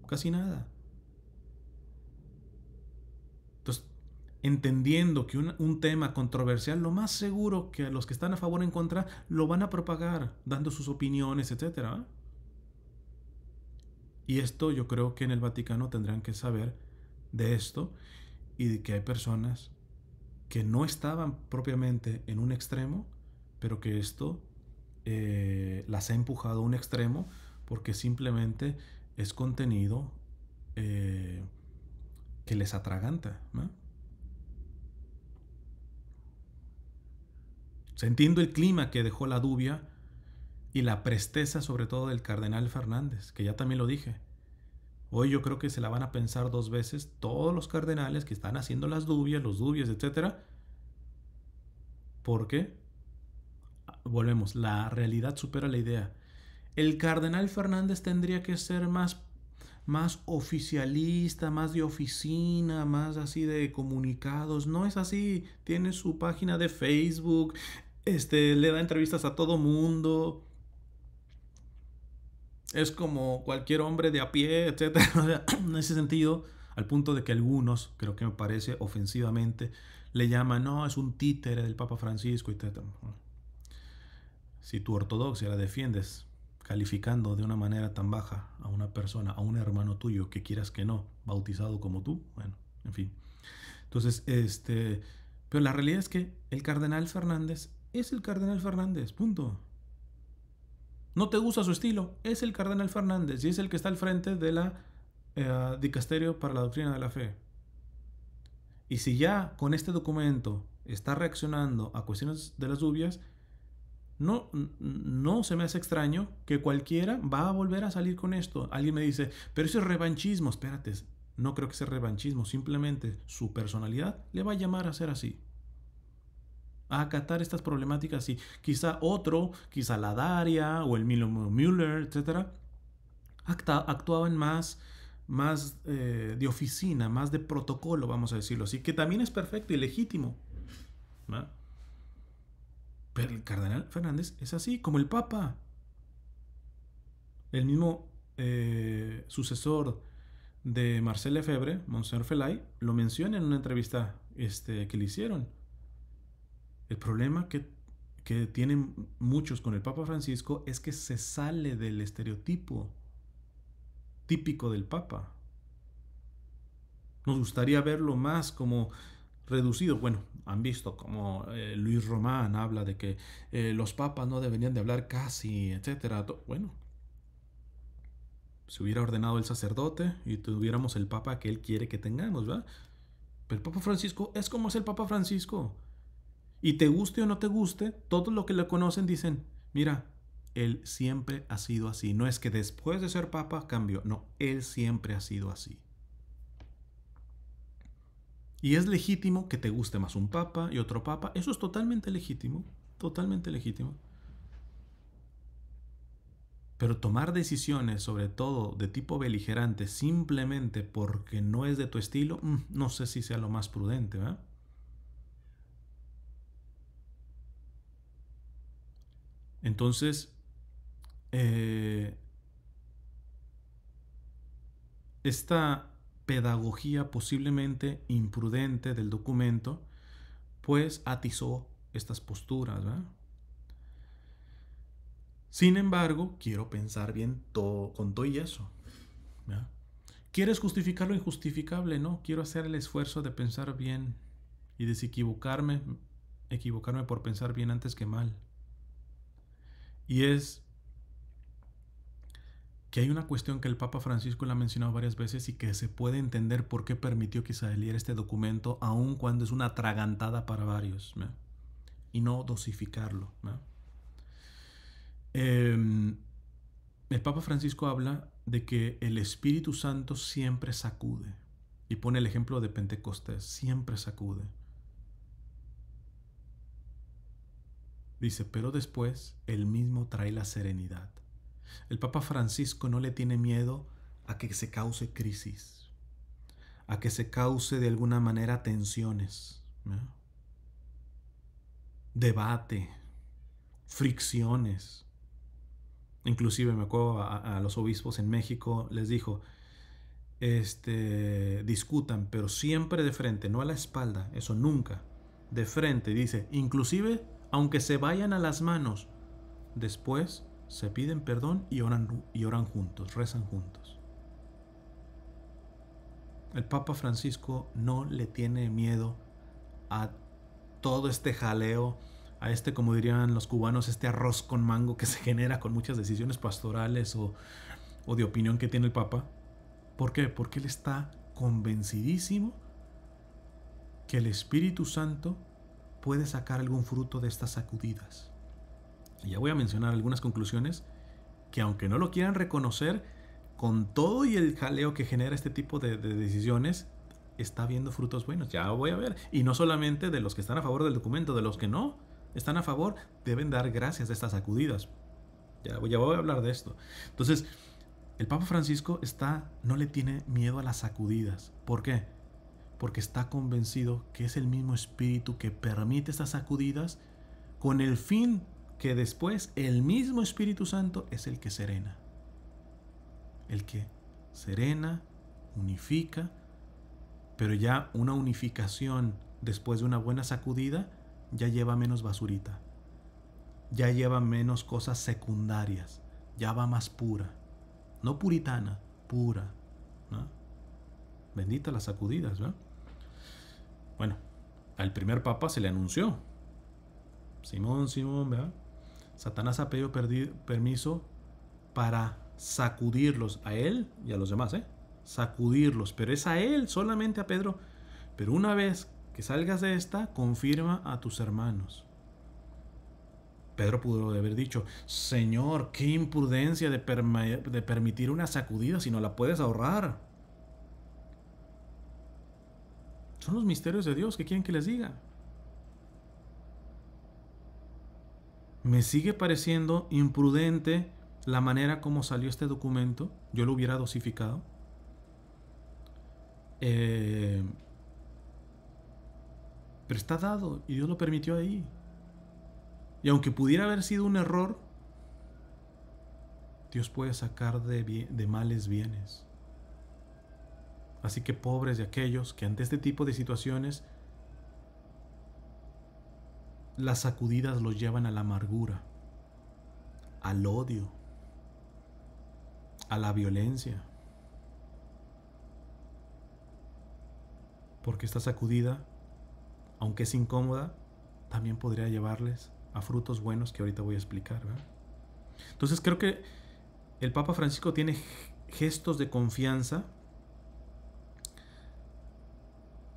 Casi nada. Entonces, entendiendo que un, tema controversial, lo más seguro que los que están a favor o en contra lo van a propagar, dando sus opiniones, etc. Y esto yo creo que en el Vaticano tendrán que saber de esto y de que hay personas que no estaban propiamente en un extremo, pero que esto eh, las ha empujado a un extremo porque simplemente es contenido eh, que les atraganta. sentiendo el clima que dejó la dubia y la presteza sobre todo del cardenal Fernández, que ya también lo dije. Hoy yo creo que se la van a pensar dos veces todos los cardenales que están haciendo las dubias, los dubias, etc. Porque volvemos, la realidad supera la idea. El cardenal Fernández tendría que ser más, más oficialista, más de oficina, más así de comunicados. No es así. Tiene su página de Facebook, este, le da entrevistas a todo mundo. Es como cualquier hombre de a pie, etc. en ese sentido, al punto de que algunos, creo que me parece ofensivamente, le llaman, no, es un títere del Papa Francisco, etc si tu ortodoxia la defiendes calificando de una manera tan baja a una persona, a un hermano tuyo que quieras que no, bautizado como tú, bueno, en fin. Entonces, este, pero la realidad es que el cardenal Fernández es el cardenal Fernández, punto. No te gusta su estilo, es el cardenal Fernández y es el que está al frente de la eh, dicasterio para la doctrina de la fe. Y si ya con este documento está reaccionando a cuestiones de las lluvias, no, no se me hace extraño que cualquiera va a volver a salir con esto. Alguien me dice, pero eso es revanchismo. Espérate, no creo que sea revanchismo. Simplemente su personalidad le va a llamar a ser así. A acatar estas problemáticas y quizá otro, quizá la Daria o el Milo Müller, etcétera, actuaban más más eh, de oficina, más de protocolo, vamos a decirlo así, que también es perfecto y legítimo. ¿no? el cardenal Fernández es así, como el Papa. El mismo eh, sucesor de Marcel Lefebvre, Monseñor Felay, lo menciona en una entrevista este, que le hicieron. El problema que, que tienen muchos con el Papa Francisco es que se sale del estereotipo típico del Papa. Nos gustaría verlo más como reducido. Bueno, han visto como eh, Luis Román habla de que eh, los papas no deberían de hablar casi, etcétera. Bueno, se hubiera ordenado el sacerdote y tuviéramos el papa que él quiere que tengamos, ¿verdad? Pero el Papa Francisco es como es el Papa Francisco. Y te guste o no te guste, todos los que le conocen dicen, mira, él siempre ha sido así. No es que después de ser papa cambió, no, él siempre ha sido así. Y es legítimo que te guste más un papa y otro papa. Eso es totalmente legítimo. Totalmente legítimo. Pero tomar decisiones, sobre todo de tipo beligerante, simplemente porque no es de tu estilo, mm, no sé si sea lo más prudente, Entonces, eh, esta pedagogía posiblemente imprudente del documento, pues atizó estas posturas. Sin embargo, quiero pensar bien todo, con todo y eso. ¿Quieres justificar lo injustificable? No, quiero hacer el esfuerzo de pensar bien y desequivocarme, equivocarme por pensar bien antes que mal. Y es que hay una cuestión que el Papa Francisco le ha mencionado varias veces y que se puede entender por qué permitió que se este documento, aun cuando es una tragantada para varios, y no dosificarlo. Em, el Papa Francisco habla de que el Espíritu Santo siempre sacude, y pone el ejemplo de Pentecostés, siempre sacude. Dice, pero después él mismo trae la serenidad. El Papa Francisco no le tiene miedo a que se cause crisis, a que se cause de alguna manera tensiones, debate, fricciones. Inclusive me acuerdo a, a, los obispos en México les dijo, este, discutan, pero siempre de frente, no a la espalda, eso nunca, de frente, dice, inclusive aunque se vayan a las manos, después se piden perdón y oran, y oran juntos, rezan juntos. El Papa Francisco no le tiene miedo a todo este jaleo, a este, como dirían los cubanos, este arroz con mango que se genera con muchas decisiones pastorales o, o de opinión que tiene el Papa. ¿Por qué? Porque él está convencidísimo que el Espíritu Santo puede sacar algún fruto de estas sacudidas. Ya voy a mencionar algunas conclusiones que aunque no lo quieran reconocer, con todo y el jaleo que genera este tipo de, decisiones, está viendo frutos buenos. Ya voy a ver. Y no solamente de los que están a favor del documento, de los que no están a favor, deben dar gracias a estas sacudidas. Ya, ya voy a hablar de esto. Entonces, el Papa Francisco está, no le tiene miedo a las sacudidas. ¿Por qué? Porque está convencido que es el mismo espíritu que permite estas sacudidas con el fin que después el mismo Espíritu Santo es el que serena. El que serena, unifica, pero ya una unificación después de una buena sacudida ya lleva menos basurita, ya lleva menos cosas secundarias, ya va más pura, no puritana, pura. Bendita las sacudidas, ¿verdad? Bueno, al primer papa se le anunció. Simón, Simón, ¿verdad? Satanás ha pedido permiso para sacudirlos a él y a los demás, ¿eh? Sacudirlos, pero es a él, solamente a Pedro. Pero una vez que salgas de esta, confirma a tus hermanos. Pedro pudo haber dicho, Señor, qué imprudencia de, de permitir una sacudida si no la puedes ahorrar. Son los misterios de Dios que quieren que les diga. Me sigue pareciendo imprudente la manera como salió este documento. Yo lo hubiera dosificado. Eh, pero está dado y Dios lo permitió ahí. Y aunque pudiera haber sido un error, Dios puede sacar de, de males bienes. Así que pobres de aquellos que ante este tipo de situaciones las sacudidas los llevan a la amargura, al odio, a la violencia. Porque esta sacudida, aunque es incómoda, también podría llevarles a frutos buenos que ahorita voy a explicar. Entonces creo que el Papa Francisco tiene gestos de confianza,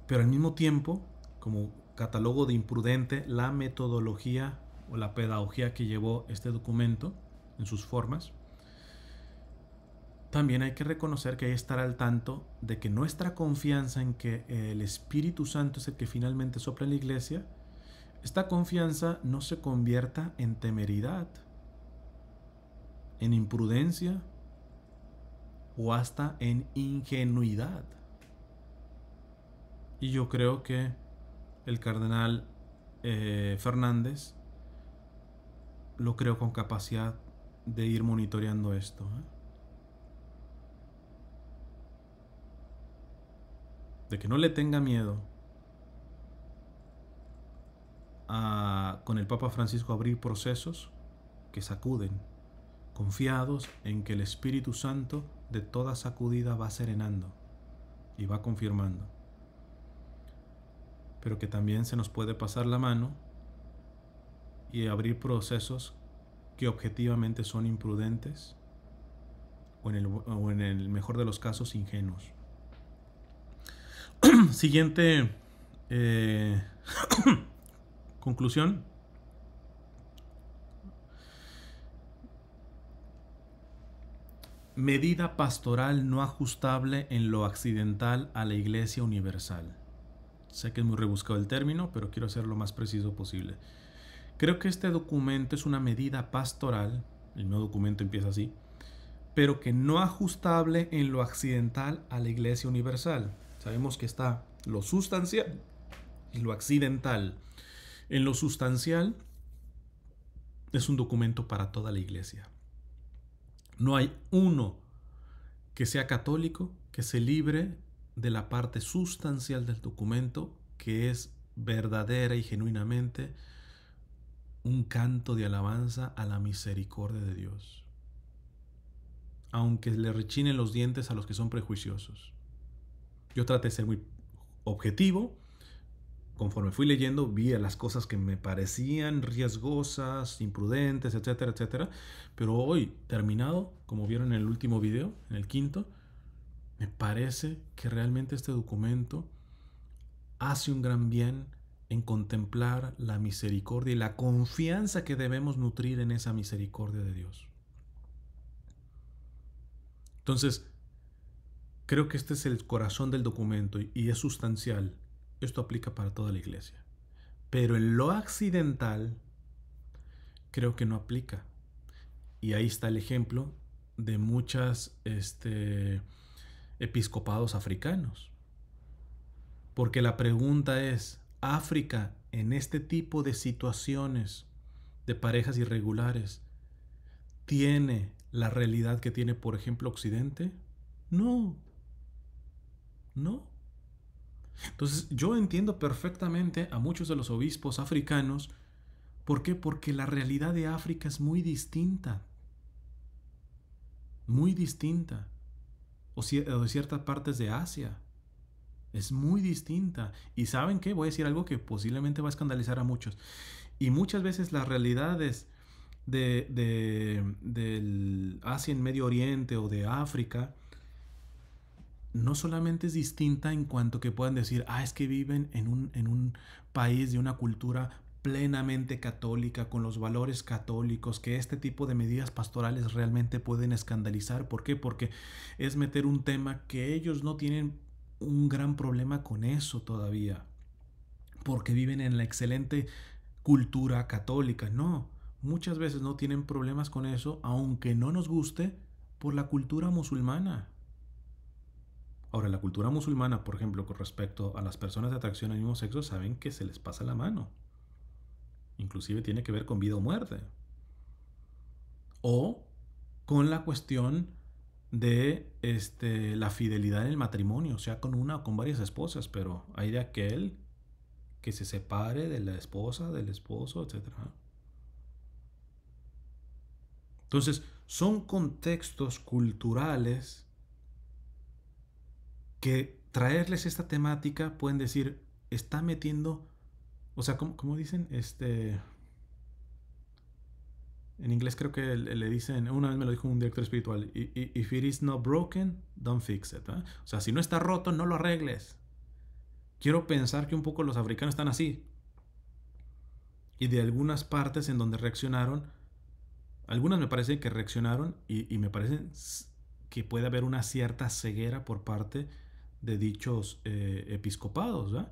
pero al mismo tiempo, como catálogo de imprudente la metodología o la pedagogía que llevó este documento en sus formas. También hay que reconocer que hay que estar al tanto de que nuestra confianza en que el Espíritu Santo es el que finalmente sopla en la iglesia, esta confianza no se convierta en temeridad, en imprudencia o hasta en ingenuidad. Y yo creo que el cardenal eh, Fernández lo creo con capacidad de ir monitoreando esto. ¿eh? De que no le tenga miedo a, con el Papa Francisco abrir procesos que sacuden, confiados en que el Espíritu Santo de toda sacudida va serenando y va confirmando pero que también se nos puede pasar la mano y abrir procesos que objetivamente son imprudentes o en el, mejor de los casos ingenuos. Siguiente eh, conclusión. Medida pastoral no ajustable en lo accidental a la Iglesia Universal. Sé que es muy rebuscado el término, pero quiero ser lo más preciso posible. Creo que este documento es una medida pastoral, el nuevo documento empieza así, pero que no ajustable en lo accidental a la Iglesia Universal. Sabemos que está lo sustancial y lo accidental. En lo sustancial es un documento para toda la Iglesia. No hay uno que sea católico que se libre de la parte sustancial del documento que es verdadera y genuinamente un canto de alabanza a la misericordia de Dios, aunque le rechinen los dientes a los que son prejuiciosos. Yo traté de ser muy objetivo, conforme fui leyendo, vi las cosas que me parecían riesgosas, imprudentes, etcétera, etcétera. Pero hoy, terminado, como vieron en el último video, en el quinto, me parece que realmente este documento hace un gran bien en contemplar la misericordia y la confianza que debemos nutrir en esa misericordia de Dios. Entonces, creo que este es el corazón del documento y es sustancial. Esto aplica para toda la iglesia. Pero en lo accidental, creo que no aplica. Y ahí está el ejemplo de muchas este, episcopados africanos. Porque la pregunta es, África en este tipo de situaciones de parejas irregulares tiene la realidad que tiene, por ejemplo, Occidente? No. No. Entonces, yo entiendo perfectamente a muchos de los obispos africanos. ¿Por qué? Porque la realidad de África es muy distinta. Muy distinta o, de ciertas partes de Asia. Es muy distinta. Y saben qué, voy a decir algo que posiblemente va a escandalizar a muchos. Y muchas veces las realidades de, del Asia en Medio Oriente o de África no solamente es distinta en cuanto que puedan decir, ah, es que viven en un, en un país de una cultura plenamente católica, con los valores católicos, que este tipo de medidas pastorales realmente pueden escandalizar. ¿Por qué? Porque es meter un tema que ellos no tienen un gran problema con eso todavía, porque viven en la excelente cultura católica. No, muchas veces no tienen problemas con eso, aunque no nos guste, por la cultura musulmana. Ahora, la cultura musulmana, por ejemplo, con respecto a las personas de atracción al mismo sexo, saben que se les pasa la mano inclusive tiene que ver con vida o muerte. O con la cuestión de este, la fidelidad en el matrimonio, o sea, con una o con varias esposas, pero hay de aquel que se separe de la esposa, del esposo, etc. Entonces, son contextos culturales que traerles esta temática pueden decir, está metiendo o sea, ¿cómo, dicen? Este. En inglés creo que le, dicen, una vez me lo dijo un director espiritual, if it is not broken, don't fix it. O sea, si no está roto, no lo arregles. Quiero pensar que un poco los africanos están así. Y de algunas partes en donde reaccionaron, algunas me parece que reaccionaron y, me parece que puede haber una cierta ceguera por parte de dichos eh, episcopados. ¿verdad?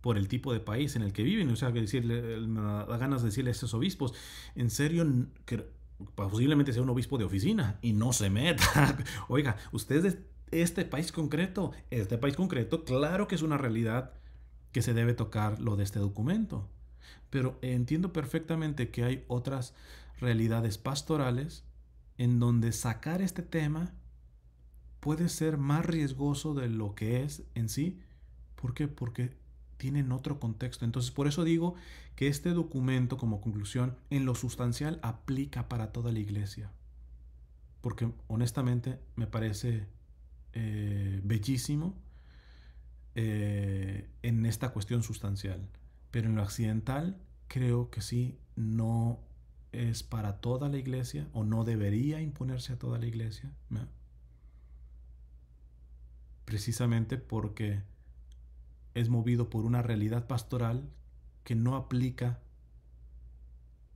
por el tipo de país en el que viven. O sea, decirle, me da ganas de decirle a esos obispos, en serio, que posiblemente sea un obispo de oficina y no se meta. Oiga, usted de este país concreto, este país concreto, claro que es una realidad que se debe tocar lo de este documento. Pero entiendo perfectamente que hay otras realidades pastorales en donde sacar este tema puede ser más riesgoso de lo que es en sí. ¿Por qué? Porque tienen otro contexto. Entonces, por eso digo que este documento, como conclusión, en lo sustancial aplica para toda la iglesia. Porque honestamente me parece eh, bellísimo eh, en esta cuestión sustancial. Pero en lo accidental, creo que sí, no es para toda la iglesia o no debería imponerse a toda la iglesia. Precisamente porque es movido por una realidad pastoral que no aplica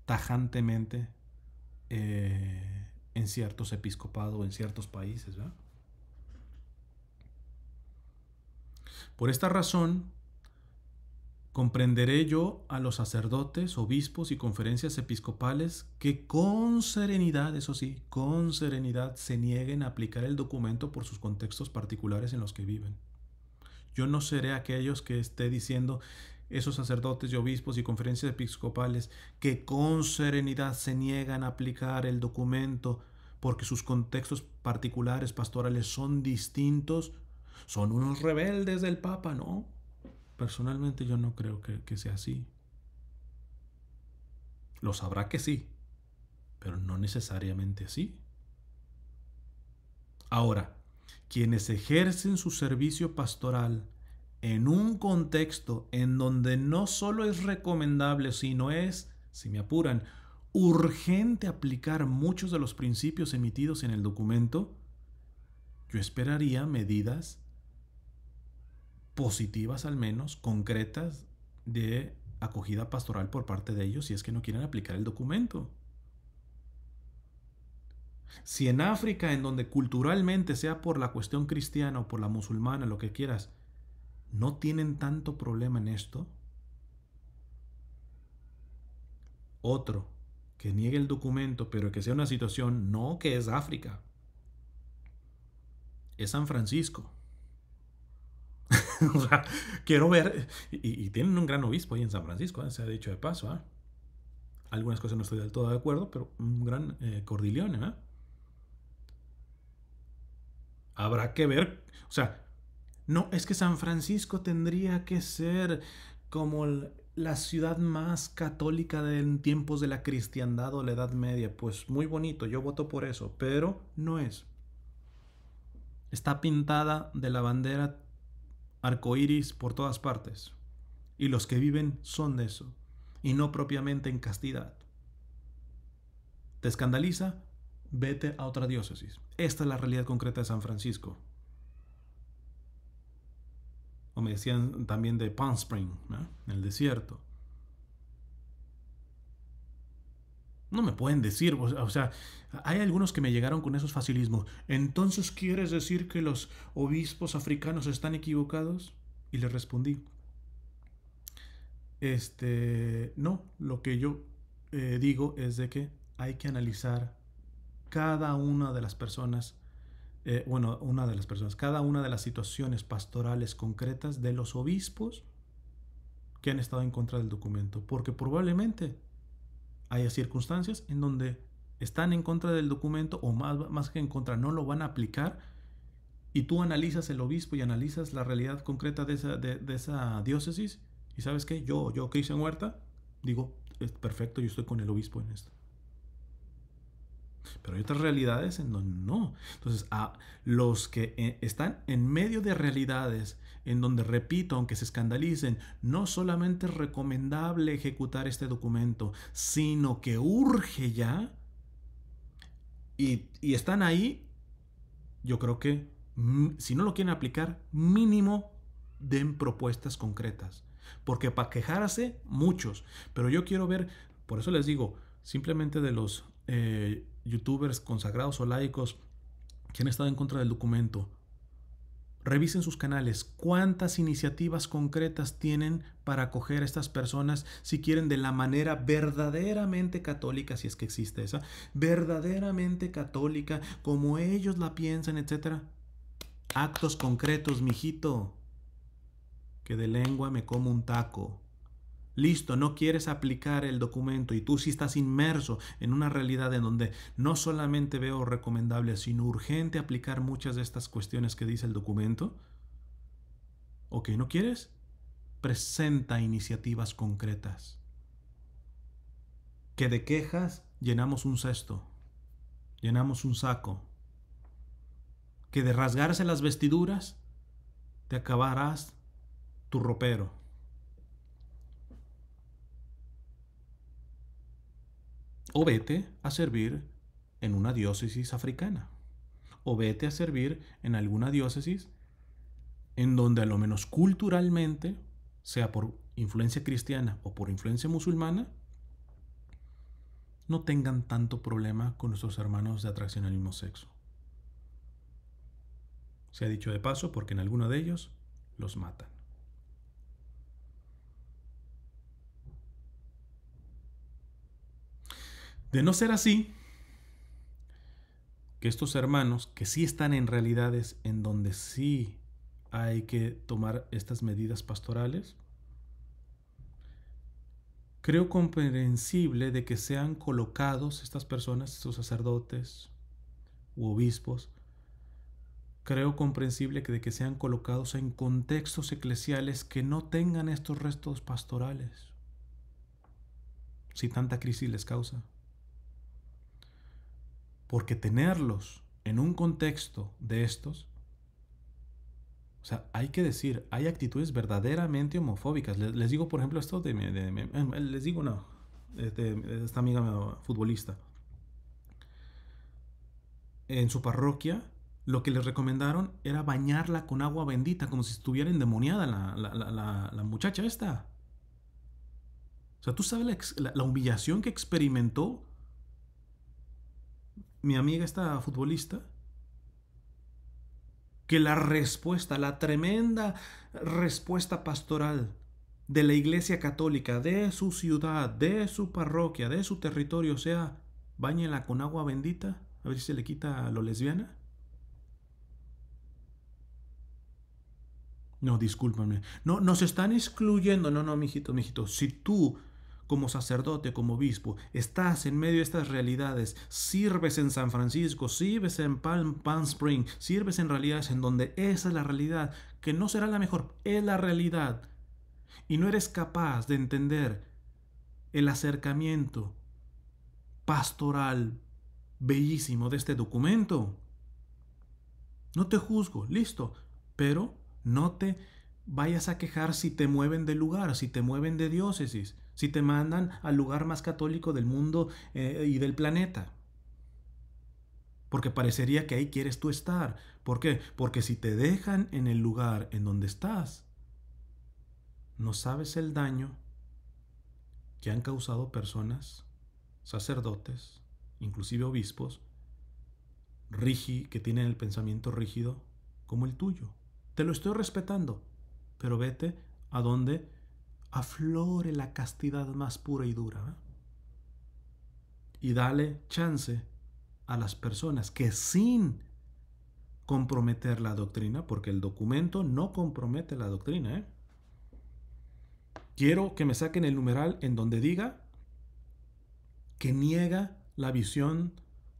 tajantemente eh, en ciertos episcopados o en ciertos países. Por esta razón, comprenderé yo a los sacerdotes, obispos y conferencias episcopales que con serenidad, eso sí, con serenidad se nieguen a aplicar el documento por sus contextos particulares en los que viven. Yo no seré aquellos que esté diciendo esos sacerdotes y obispos y conferencias episcopales que con serenidad se niegan a aplicar el documento porque sus contextos particulares pastorales son distintos, son unos rebeldes del Papa, ¿no? Personalmente yo no creo que, que sea así. Lo sabrá que sí, pero no necesariamente así. Ahora, quienes ejercen su servicio pastoral en un contexto en donde no solo es recomendable, sino es, si me apuran, urgente aplicar muchos de los principios emitidos en el documento, yo esperaría medidas positivas al menos, concretas, de acogida pastoral por parte de ellos si es que no quieren aplicar el documento. Si en África, en donde culturalmente, sea por la cuestión cristiana o por la musulmana, lo que quieras, no tienen tanto problema en esto, otro que niegue el documento, pero que sea una situación no que es África, es San Francisco. o sea, quiero ver, y, tienen un gran obispo ahí en San Francisco, ¿eh? se ha dicho de paso, ¿eh? algunas cosas no estoy del todo de acuerdo, pero un gran eh, ¿eh? Habrá que ver, o sea, no, es que San Francisco tendría que ser como la ciudad más católica de, en tiempos de la cristiandad o la Edad Media. Pues muy bonito, yo voto por eso, pero no es. Está pintada de la bandera arcoíris por todas partes. Y los que viven son de eso, y no propiamente en castidad. ¿Te escandaliza? vete a otra diócesis. Esta es la realidad concreta de San Francisco. O me decían también de Palm Spring, en el desierto. No me pueden decir, o sea, hay algunos que me llegaron con esos facilismos. Entonces, ¿quieres decir que los obispos africanos están equivocados? Y le respondí, este, no, lo que yo eh, digo es de que hay que analizar cada una de las personas, eh, bueno, una de las personas, cada una de las situaciones pastorales concretas de los obispos que han estado en contra del documento, porque probablemente haya circunstancias en donde están en contra del documento o más, más que en contra, no lo van a aplicar y tú analizas el obispo y analizas la realidad concreta de esa, diócesis y sabes que yo, yo, en Huerta, digo, es perfecto, yo estoy con el obispo en esto. Pero hay otras realidades en donde no. Entonces, a los que eh, están en medio de realidades en donde, repito, aunque se escandalicen, no solamente es recomendable ejecutar este documento, sino que urge ya y, están ahí, yo creo que mm, si no lo quieren aplicar, mínimo den propuestas concretas. Porque para quejarse, muchos. Pero yo quiero ver, por eso les digo, simplemente de los eh, youtubers consagrados o laicos que han estado en contra del documento. Revisen sus canales, cuántas iniciativas concretas tienen para acoger a estas personas si quieren de la manera verdaderamente católica, si es que existe esa, verdaderamente católica, como ellos la piensan, etc. Actos concretos, mijito. Que de lengua me como un taco listo, no quieres aplicar el documento y tú sí estás inmerso en una realidad en donde no solamente veo recomendable, sino urgente aplicar muchas de estas cuestiones que dice el documento, ok, ¿no quieres? Presenta iniciativas concretas. Que de quejas llenamos un cesto, llenamos un saco. Que de rasgarse las vestiduras, te acabarás tu ropero. O vete a servir en una diócesis africana. O vete a servir en alguna diócesis en donde a lo menos culturalmente, sea por influencia cristiana o por influencia musulmana, no tengan tanto problema con nuestros hermanos de atracción al mismo sexo. Se ha dicho de paso porque en alguno de ellos los matan. De no ser así, que estos hermanos, que sí están en realidades en donde sí hay que tomar estas medidas pastorales, creo comprensible de que sean colocados estas personas, estos sacerdotes u obispos, creo comprensible que de que sean colocados en contextos eclesiales que no tengan estos restos pastorales, si tanta crisis les causa. Porque tenerlos en un contexto de estos, o sea, hay que decir, hay actitudes verdaderamente homofóbicas. Les, digo, por ejemplo, esto de, em, em, les digo, no, esta amiga futbolista. En su parroquia, lo que les recomendaron era bañarla con agua bendita, como si estuviera endemoniada la, la muchacha esta. O sea, tú sabes la, humillación que experimentó mi amiga está futbolista, que la respuesta, la tremenda respuesta pastoral de la Iglesia Católica, de su ciudad, de su parroquia, de su territorio, sea, bañela con agua bendita, a ver si se le quita lo lesbiana. No, discúlpame. No, nos están excluyendo. No, no, mijito, mijito. Si tú como sacerdote, como obispo, estás en medio de estas realidades, sirves en San Francisco, sirves en Palm, Springs, Spring, sirves en realidades en donde esa es la realidad, que no será la mejor, es la realidad. Y no eres capaz de entender el acercamiento pastoral bellísimo de este documento. No te juzgo, listo, pero no te vayas a quejar si te mueven de lugar, si te mueven de diócesis, si te mandan al lugar más católico del mundo eh, y del planeta. Porque parecería que ahí quieres tú estar. ¿Por qué? Porque si te dejan en el lugar en donde estás, no sabes el daño que han causado personas, sacerdotes, inclusive obispos, que tienen el pensamiento rígido, como el tuyo. Te lo estoy respetando, pero vete a donde aflore la castidad más pura y dura. Y dale chance a las personas que sin comprometer la doctrina, porque el documento no compromete la doctrina. ¿eh? Quiero que me saquen el numeral en donde diga que niega la visión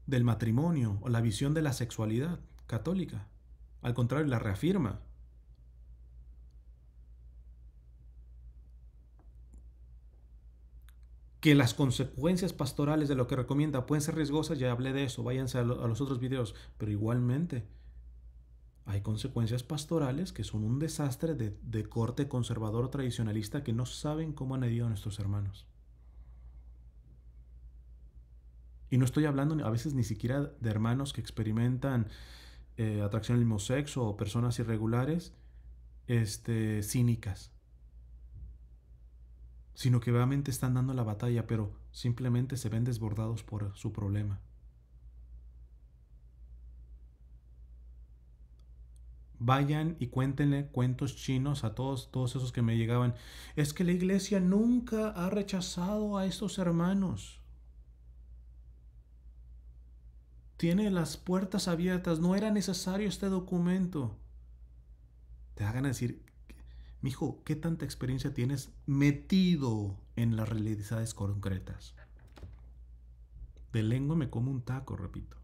del matrimonio o la visión de la sexualidad católica. Al contrario, la reafirma. que las consecuencias pastorales de lo que recomienda pueden ser riesgosas, ya hablé de eso, váyanse a, los otros videos, pero igualmente hay consecuencias pastorales que son un desastre de, corte conservador tradicionalista que no saben cómo han herido a nuestros hermanos. Y no estoy hablando a veces ni siquiera de hermanos que experimentan eh, atracción al mismo sexo o personas irregulares este, cínicas sino que realmente están dando la batalla, pero simplemente se ven desbordados por su problema. Vayan y cuéntenle cuentos chinos a todos, todos esos que me llegaban. Es que la iglesia nunca ha rechazado a estos hermanos. Tiene las puertas abiertas, no era necesario este documento. Te hagan decir, Mijo, ¿qué tanta experiencia tienes metido en las realidades concretas? De lengua me como un taco, repito.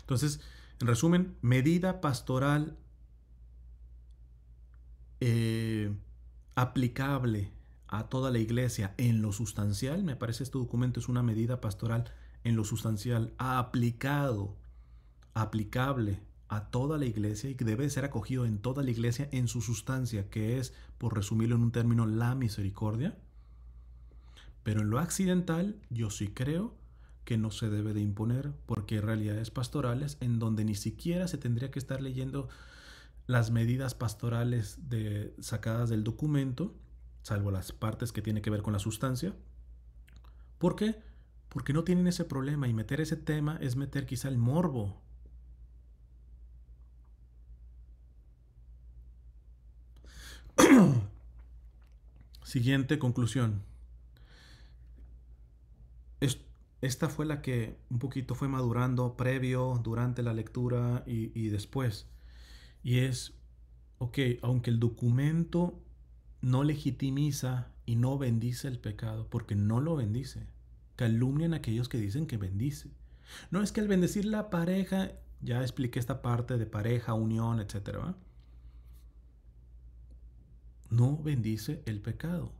Entonces, en resumen, medida pastoral eh, aplicable a toda la iglesia en lo sustancial, me parece este documento es una medida pastoral en lo sustancial, aplicado, aplicable a toda la iglesia y que debe ser acogido en toda la iglesia en su sustancia, que es, por resumirlo en un término, la misericordia. Pero en lo accidental yo sí creo que no se debe de imponer porque hay realidades pastorales en donde ni siquiera se tendría que estar leyendo las medidas pastorales de, sacadas del documento, salvo las partes que tiene que ver con la sustancia. ¿Por qué? Porque no tienen ese problema y meter ese tema es meter quizá el morbo Siguiente conclusión. Esta fue la que un poquito fue madurando previo, durante la lectura y, después. Y es, ok, aunque el documento no legitimiza y no bendice el pecado, porque no lo bendice, calumnian aquellos que dicen que bendice. No es que al bendecir la pareja, ya expliqué esta parte de pareja, unión, etcétera no bendice el pecado,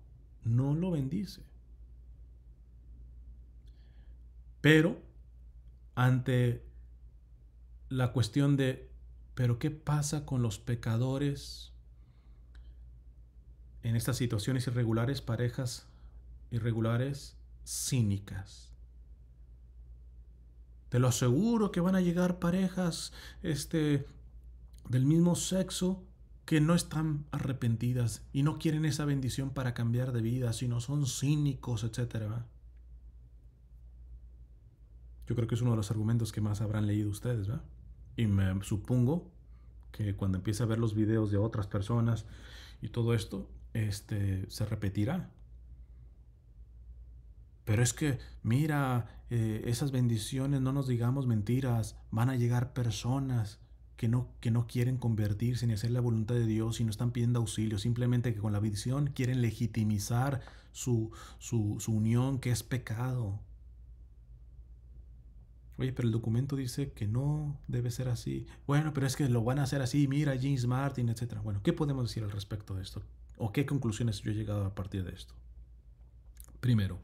no lo bendice. Pero ante la cuestión de, pero ¿qué pasa con los pecadores en estas situaciones irregulares, parejas irregulares, cínicas? Te lo aseguro que van a llegar parejas este, del mismo sexo que no están arrepentidas y no quieren esa bendición para cambiar de vida, sino son cínicos, etc. Yo creo que es uno de los argumentos que más habrán leído ustedes, ¿verdad? Y me supongo que cuando empiece a ver los videos de otras personas y todo esto, este, se repetirá. Pero es que, mira, eh, esas bendiciones, no nos digamos mentiras, van a llegar personas que no, que no quieren convertirse ni hacer la voluntad de Dios y no están pidiendo auxilio, simplemente que con la visión quieren legitimizar su, su unión, que es pecado. Oye, pero el documento dice que no debe ser así. Bueno, pero es que lo van a hacer así, mira, James Martin, etc. Bueno, ¿qué podemos decir al respecto de esto? ¿O qué conclusiones yo he llegado a partir de esto? Primero,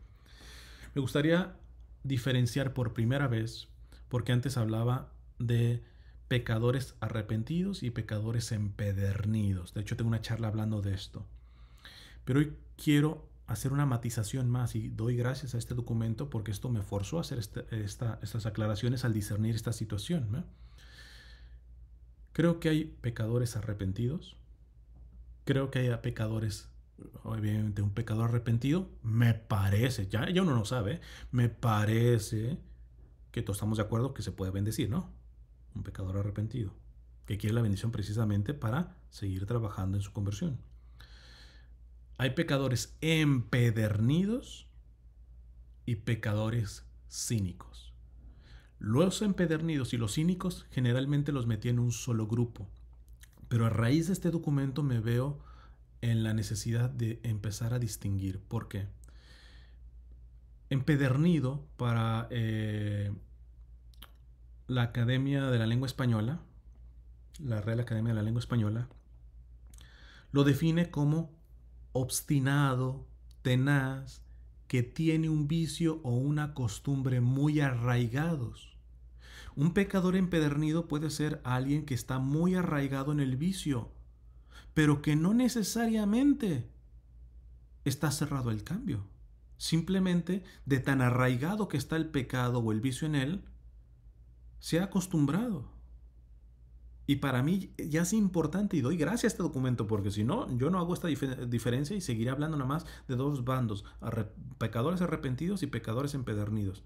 me gustaría diferenciar por primera vez, porque antes hablaba de pecadores arrepentidos y pecadores empedernidos. De hecho, tengo una charla hablando de esto. Pero hoy quiero hacer una matización más y doy gracias a este documento porque esto me forzó a hacer este, estas aclaraciones al discernir esta situación. Creo que hay pecadores arrepentidos. Creo que hay pecadores, obviamente un pecador arrepentido, me parece, ya, ya uno no sabe, ¿eh? me parece que todos estamos de acuerdo que se puede bendecir, ¿no? un pecador arrepentido, que quiere la bendición precisamente para seguir trabajando en su conversión. Hay pecadores empedernidos y pecadores cínicos. Los empedernidos y los cínicos generalmente los metí en un solo grupo, pero a raíz de este documento me veo en la necesidad de empezar a distinguir. ¿Por qué? Empedernido para eh, la Academia de la Lengua Española, la Real Academia de la Lengua Española, lo define como obstinado, tenaz, que tiene un vicio o una costumbre muy arraigados. Un pecador empedernido puede ser alguien que está muy arraigado en el vicio, pero que no necesariamente está cerrado al cambio. Simplemente de tan arraigado que está el pecado o el vicio en él, se ha acostumbrado. Y para mí ya es importante y doy gracias a este documento porque si no, yo no hago esta diferencia y seguiré hablando nada más de dos bandos, pecadores arrepentidos y pecadores empedernidos.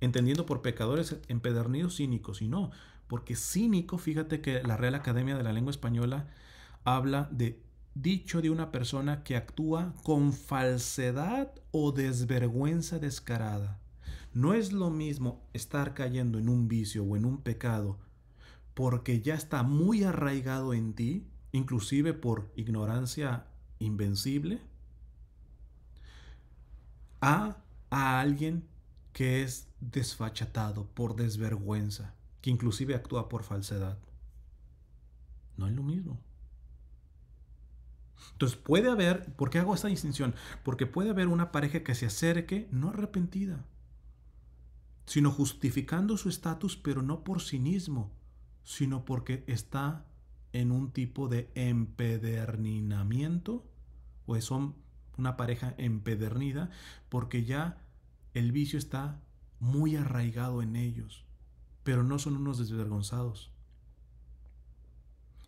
Entendiendo por pecadores empedernidos cínicos y no, porque cínico, fíjate que la Real Academia de la Lengua Española habla de dicho de una persona que actúa con falsedad o desvergüenza descarada. No es lo mismo estar cayendo en un vicio o en un pecado porque ya está muy arraigado en ti, inclusive por ignorancia invencible, a, a alguien que es desfachatado por desvergüenza, que inclusive actúa por falsedad. No es lo mismo. Entonces puede haber, ¿por qué hago esta distinción? Porque puede haber una pareja que se acerque no arrepentida, sino justificando su estatus, pero no por cinismo, sino porque está en un tipo de empedernimiento o son una pareja empedernida, porque ya el vicio está muy arraigado en ellos, pero no son unos desvergonzados.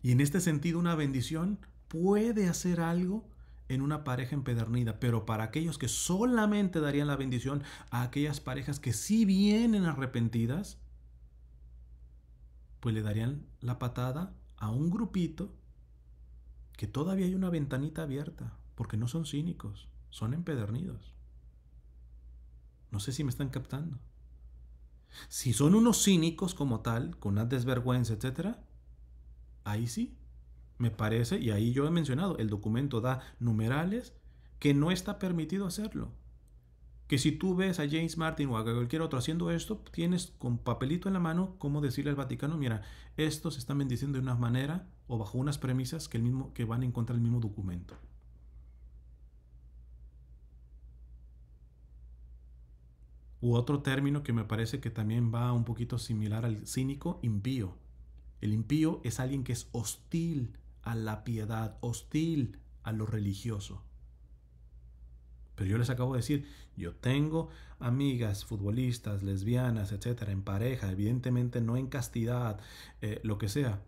Y en este sentido, una bendición puede hacer algo en una pareja empedernida, pero para aquellos que solamente darían la bendición a aquellas parejas que sí vienen arrepentidas, pues le darían la patada a un grupito que todavía hay una ventanita abierta, porque no son cínicos, son empedernidos. No sé si me están captando. Si son unos cínicos como tal, con una desvergüenza, etc., ahí sí, me parece, y ahí yo he mencionado, el documento da numerales que no está permitido hacerlo. Que si tú ves a James Martin o a cualquier otro haciendo esto, tienes con papelito en la mano cómo decirle al Vaticano, mira, estos están bendiciendo de una manera o bajo unas premisas que, el mismo, que van en contra el mismo documento. U otro término que me parece que también va un poquito similar al cínico, impío. El impío es alguien que es hostil a la piedad, hostil a lo religioso. Pero yo les acabo de decir, yo tengo amigas, futbolistas, lesbianas, etcétera, en pareja, evidentemente no en castidad, eh, lo que sea,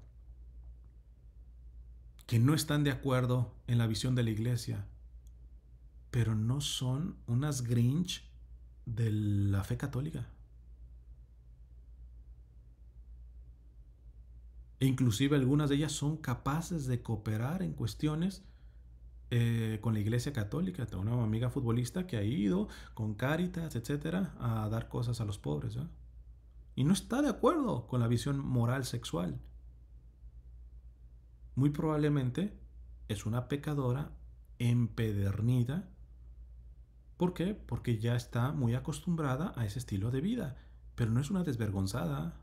que no están de acuerdo en la visión de la iglesia, pero no son unas grinch de la fe católica. inclusive algunas de ellas son capaces de cooperar en cuestiones eh, con la Iglesia Católica. Tengo una amiga futbolista que ha ido con caritas, etcétera, a dar cosas a los pobres. Y no está de acuerdo con la visión moral sexual. Muy probablemente es una pecadora empedernida. ¿Por qué? Porque ya está muy acostumbrada a ese estilo de vida. Pero no es una desvergonzada,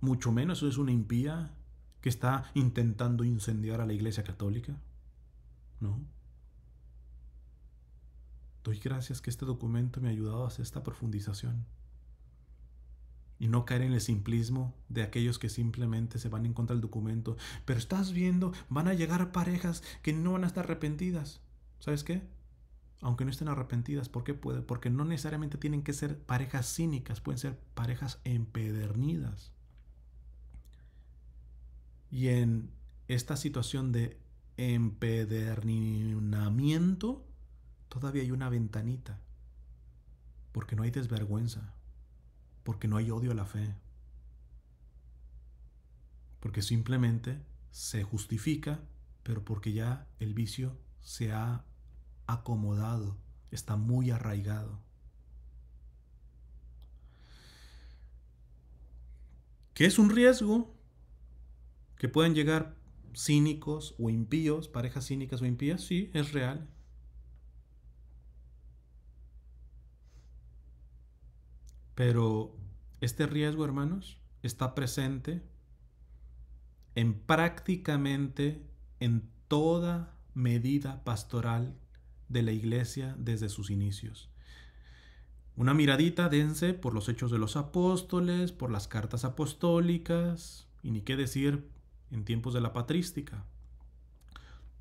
mucho menos es una impía que está intentando incendiar a la Iglesia Católica? No. Doy gracias que este documento me ha ayudado a hacer esta profundización y no caer en el simplismo de aquellos que simplemente se van en contra del documento. Pero estás viendo, van a llegar parejas que no van a estar arrepentidas. ¿Sabes qué? Aunque no estén arrepentidas, ¿por qué puede? Porque no necesariamente tienen que ser parejas cínicas, pueden ser parejas empedernidas y en esta situación de empedernamiento, todavía hay una ventanita. Porque no hay desvergüenza. Porque no hay odio a la fe. Porque simplemente se justifica, pero porque ya el vicio se ha acomodado, está muy arraigado. ¿Qué es un riesgo? Que pueden llegar cínicos o impíos, parejas cínicas o impías, sí, es real. Pero este riesgo, hermanos, está presente en prácticamente en toda medida pastoral de la iglesia desde sus inicios. Una miradita dense por los hechos de los apóstoles, por las cartas apostólicas, y ni qué decir en tiempos de la patrística.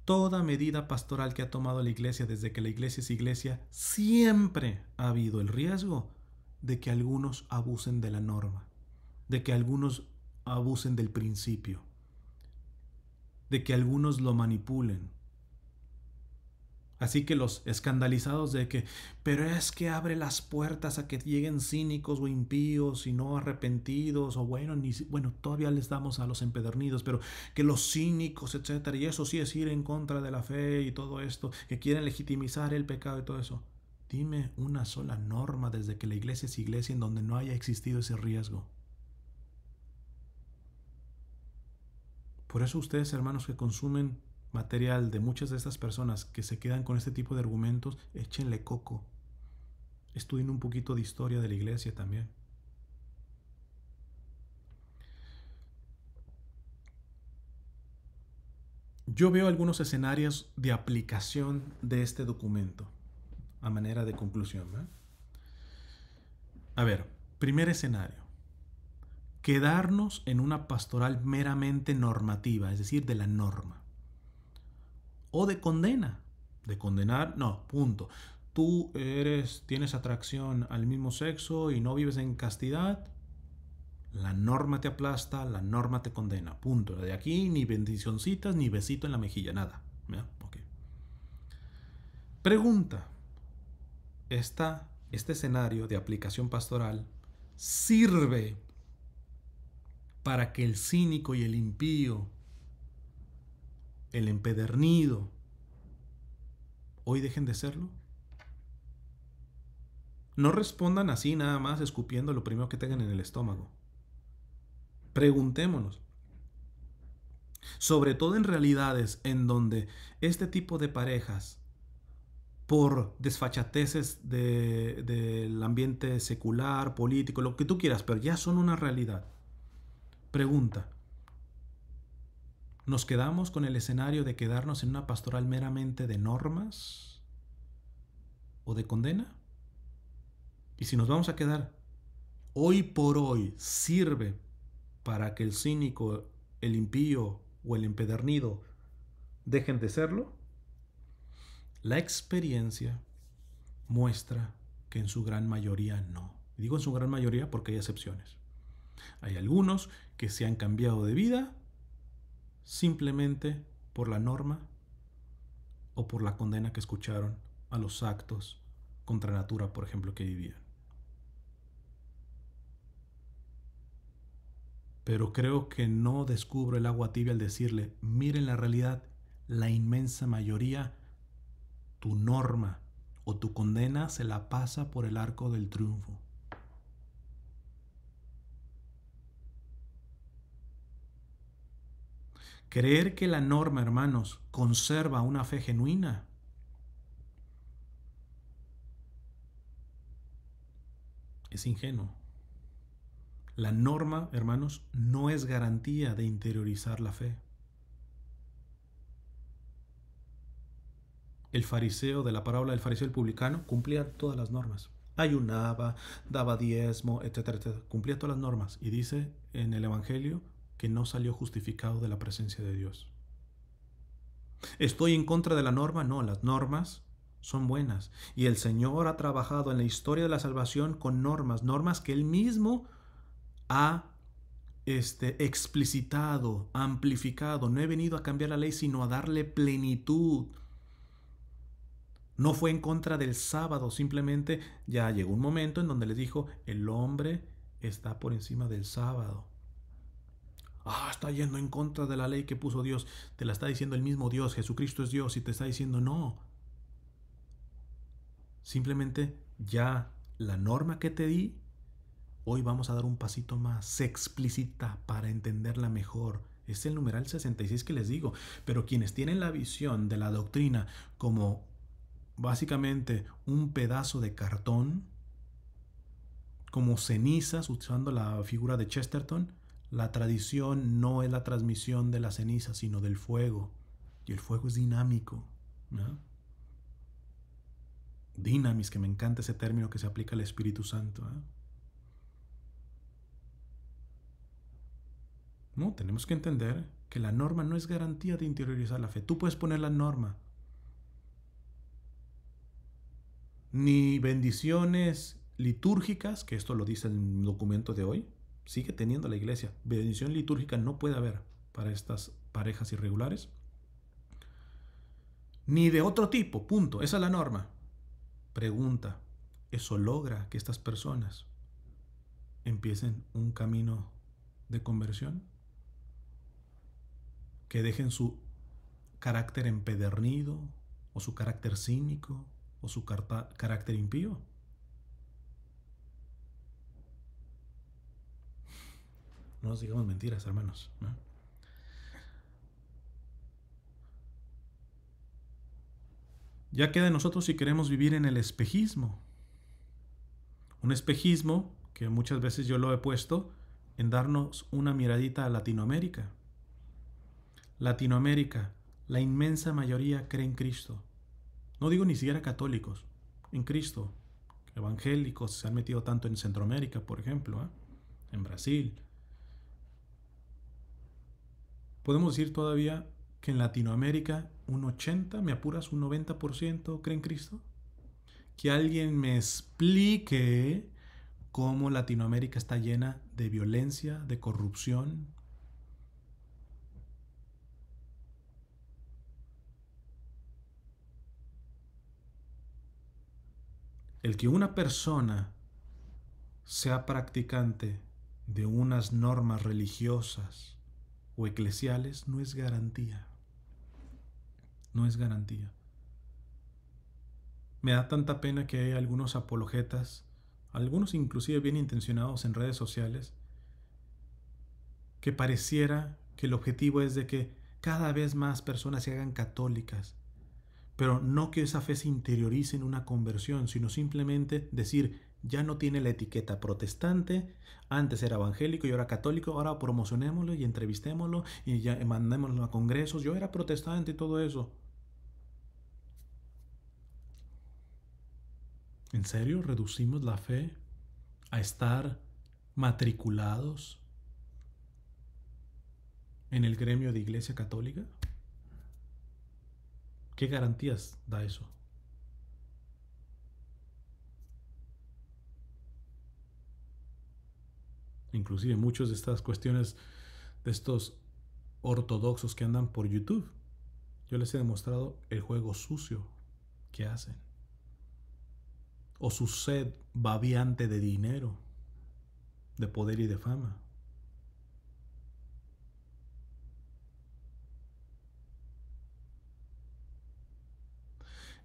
Toda medida pastoral que ha tomado la Iglesia desde que la Iglesia es Iglesia, siempre ha habido el riesgo de que algunos abusen de la norma, de que algunos abusen del principio, de que algunos lo manipulen, Así que los escandalizados de que, pero es que abre las puertas a que lleguen cínicos o impíos y no arrepentidos, o bueno, ni, bueno, todavía les damos a los empedernidos, pero que los cínicos, etcétera, y eso sí es ir en contra de la fe y todo esto, que quieren legitimizar el pecado y todo eso. Dime una sola norma desde que la iglesia es iglesia en donde no haya existido ese riesgo. Por eso ustedes, hermanos que consumen material de muchas de estas personas que se quedan con este tipo de argumentos, échenle coco. Estudien un poquito de historia de la iglesia también. Yo veo algunos escenarios de aplicación de este documento a manera de conclusión. A ver, primer escenario. Quedarnos en una pastoral meramente normativa, es decir, de la norma o de condena. De condenar, no, punto. Tú eres, tienes atracción al mismo sexo y no vives en castidad, la norma te aplasta, la norma te condena, punto. De aquí ni bendicioncitas, ni besito en la mejilla, nada. Pregunta. Esta, este escenario de aplicación pastoral sirve para que el cínico y el impío el empedernido, hoy dejen de serlo? No respondan así nada más escupiendo lo primero que tengan en el estómago. Preguntémonos. Sobre todo en realidades en donde este tipo de parejas, por desfachateces del ambiente secular, político, lo que tú quieras, pero ya son una realidad. Pregunta, nos quedamos con el escenario de quedarnos en una pastoral meramente de normas o de condena. Y si nos vamos a quedar hoy por hoy, sirve para que el cínico, el impío o el empedernido dejen de serlo. La experiencia muestra que en su gran mayoría no. Digo en su gran mayoría porque hay excepciones. Hay algunos que se han cambiado de vida simplemente por la norma o por la condena que escucharon a los actos contra natura, por ejemplo, que vivían. Pero creo que no descubro el agua tibia al decirle, miren la realidad, la inmensa mayoría, tu norma o tu condena se la pasa por el arco del triunfo. Creer que la norma, hermanos, conserva una fe genuina. Es ingenuo. La norma, hermanos, no es garantía de interiorizar la fe. El fariseo de la parábola del fariseo el publicano cumplía todas las normas. Ayunaba, daba diezmo, etcétera, etcétera. Cumplía todas las normas. Y dice en el Evangelio que no salió justificado de la presencia de Dios. ¿Estoy en contra de la norma? No, las normas son buenas. Y el Señor ha trabajado en la historia de la salvación con normas, normas que Él mismo ha este, explicitado, amplificado. No he venido a cambiar la ley, sino a darle plenitud. No fue en contra del sábado, simplemente ya llegó un momento en donde le dijo, el hombre está por encima del sábado. Ah, está yendo en contra de la ley que puso Dios. Te la está diciendo el mismo Dios. Jesucristo es Dios y te está diciendo no. Simplemente ya la norma que te di, hoy vamos a dar un pasito más. explícita para entenderla mejor. Es el numeral 66 que les digo. Pero quienes tienen la visión de la doctrina como básicamente un pedazo de cartón, como cenizas, usando la figura de Chesterton, la tradición no es la transmisión de la ceniza, sino del fuego. Y el fuego es dinámico. ¿no? que me encanta ese término que se aplica al Espíritu Santo. ¿eh? No, tenemos que entender que la norma no es garantía de interiorizar la fe. Tú puedes poner la norma. Ni bendiciones litúrgicas, que esto lo dice el documento de hoy, sigue teniendo la iglesia. Bendición litúrgica no puede haber para estas parejas irregulares. Ni de otro tipo, punto. Esa es la norma. Pregunta, ¿eso logra que estas personas empiecen un camino de conversión? ¿Que dejen su carácter empedernido o su carácter cínico o su carácter impío? No nos digamos mentiras, hermanos. Ya queda de nosotros si queremos vivir en el espejismo. Un espejismo que muchas veces yo lo he puesto en darnos una miradita a Latinoamérica. Latinoamérica, la inmensa mayoría cree en Cristo. No digo ni siquiera católicos, en Cristo. Evangélicos se han metido tanto en Centroamérica, por ejemplo, ¿eh? en Brasil, podemos decir todavía que en Latinoamérica un 80, me apuras, un 90% en Cristo. Que alguien me explique cómo Latinoamérica está llena de violencia, de corrupción. El que una persona sea practicante de unas normas religiosas eclesiales no es garantía. No es garantía. Me da tanta pena que hay algunos apologetas, algunos inclusive bien intencionados en redes sociales, que pareciera que el objetivo es de que cada vez más personas se hagan católicas, pero no que esa fe se interiorice en una conversión, sino simplemente decir, ya no tiene la etiqueta protestante, antes era evangélico y ahora católico, ahora promocionémoslo y entrevistémoslo y ya mandémoslo a congresos, yo era protestante y todo eso. ¿En serio reducimos la fe a estar matriculados en el gremio de Iglesia Católica? ¿Qué garantías da eso? inclusive muchas de estas cuestiones de estos ortodoxos que andan por YouTube. Yo les he demostrado el juego sucio que hacen. O su sed babiante de dinero, de poder y de fama.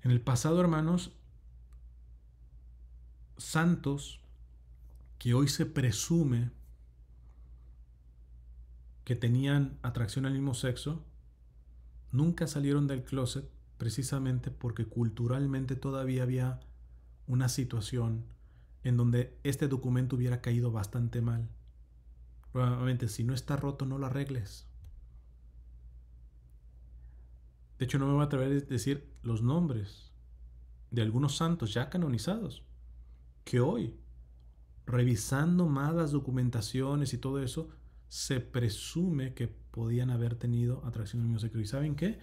En el pasado, hermanos, santos que hoy se presume que tenían atracción al mismo sexo, nunca salieron del closet precisamente porque culturalmente todavía había una situación en donde este documento hubiera caído bastante mal. Probablemente, si no está roto, no lo arregles. De hecho, no me voy a atrever a decir los nombres de algunos santos ya canonizados, que hoy revisando más las documentaciones y todo eso, se presume que podían haber tenido atracción al y ¿Saben qué?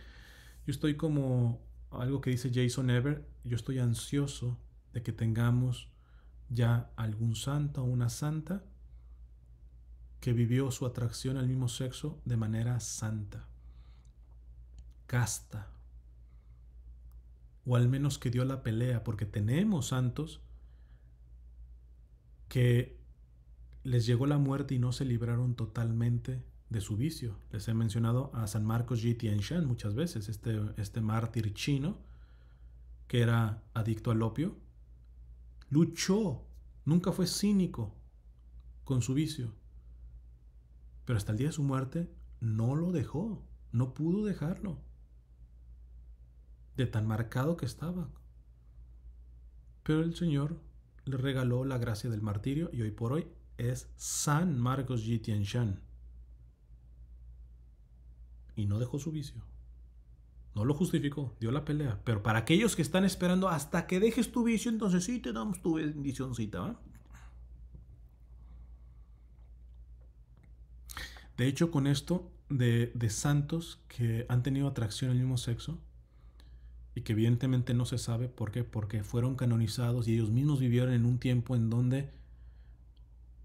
Yo estoy como algo que dice Jason Ever, yo estoy ansioso de que tengamos ya algún santo o una santa que vivió su atracción al mismo sexo de manera santa, casta, o al menos que dio la pelea, porque tenemos santos que les llegó la muerte y no se libraron totalmente de su vicio. Les he mencionado a San Marcos G. Shan muchas veces, este, este mártir chino que era adicto al opio, luchó, nunca fue cínico con su vicio, pero hasta el día de su muerte no lo dejó, no pudo dejarlo, de tan marcado que estaba. Pero el Señor le regaló la gracia del martirio y hoy por hoy es San Marcos Yi Y no dejó su vicio. No lo justificó, dio la pelea. Pero para aquellos que están esperando hasta que dejes tu vicio, entonces sí te damos tu bendicioncita. De hecho, con esto de santos que han tenido atracción al mismo sexo, y que evidentemente no se sabe por qué, porque fueron canonizados y ellos mismos vivieron en un tiempo en donde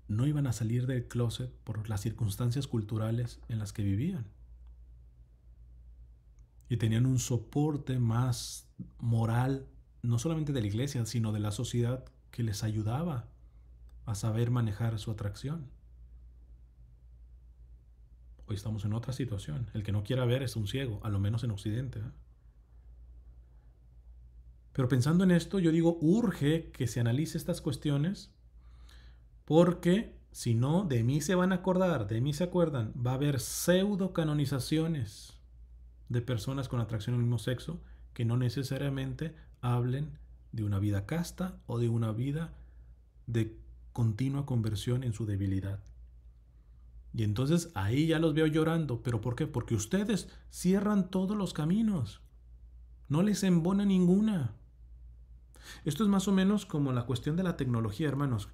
no iban a salir del closet por las circunstancias culturales en las que vivían. Y tenían un soporte más moral, no solamente de la iglesia, sino de la sociedad que les ayudaba a saber manejar su atracción. Hoy estamos en otra situación. El que no quiera ver es un ciego, a lo menos en Occidente. ¿eh? Pero pensando en esto, yo digo, urge que se analice estas cuestiones porque si no, de mí se van a acordar, de mí se acuerdan, va a haber pseudo canonizaciones de personas con atracción al mismo sexo que no necesariamente hablen de una vida casta o de una vida de continua conversión en su debilidad. Y entonces ahí ya los veo llorando. ¿Pero por qué? Porque ustedes cierran todos los caminos. No les embona ninguna. Esto es más o menos como la cuestión de la tecnología, hermanos.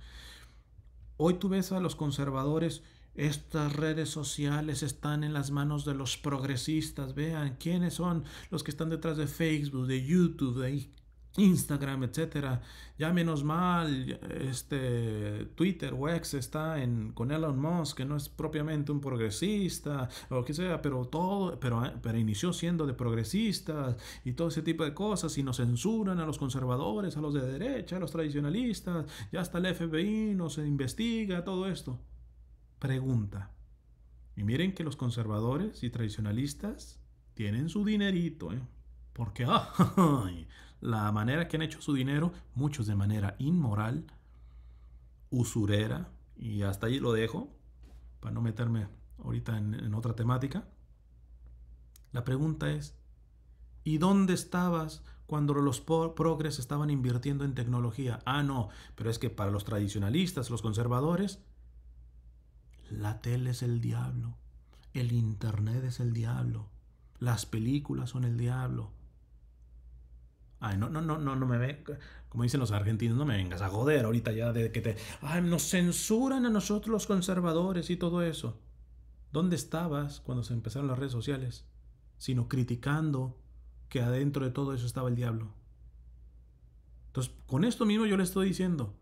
Hoy tú ves a los conservadores, estas redes sociales están en las manos de los progresistas. Vean quiénes son los que están detrás de Facebook, de YouTube, de Instagram, etcétera. Ya menos mal, este Twitter o está en con Elon Musk, que no es propiamente un progresista o que sea, pero todo, pero, ah, pero inició siendo de progresistas y todo ese tipo de cosas y nos censuran a los conservadores, a los de derecha, a los tradicionalistas, ya hasta el FBI nos investiga todo esto. Pregunta. Y miren que los conservadores y tradicionalistas tienen su dinerito, ¿eh? Porque ay, la manera que han hecho su dinero, muchos de manera inmoral, usurera, y hasta ahí lo dejo, para no meterme ahorita en, otra temática. La pregunta es, ¿y dónde estabas cuando los progres estaban invirtiendo en tecnología? Ah, no, pero es que para los tradicionalistas, los conservadores, la tele es el diablo, el internet es el diablo, las películas son el diablo, Ay, no, no, no, no, me ve. Como dicen los argentinos, no me vengas a joder ahorita ya de que te. Ay, nos censuran a nosotros los conservadores y todo eso. ¿Dónde estabas cuando se empezaron las redes sociales? Sino criticando que adentro de todo eso estaba el diablo. Entonces, con esto mismo yo le estoy diciendo.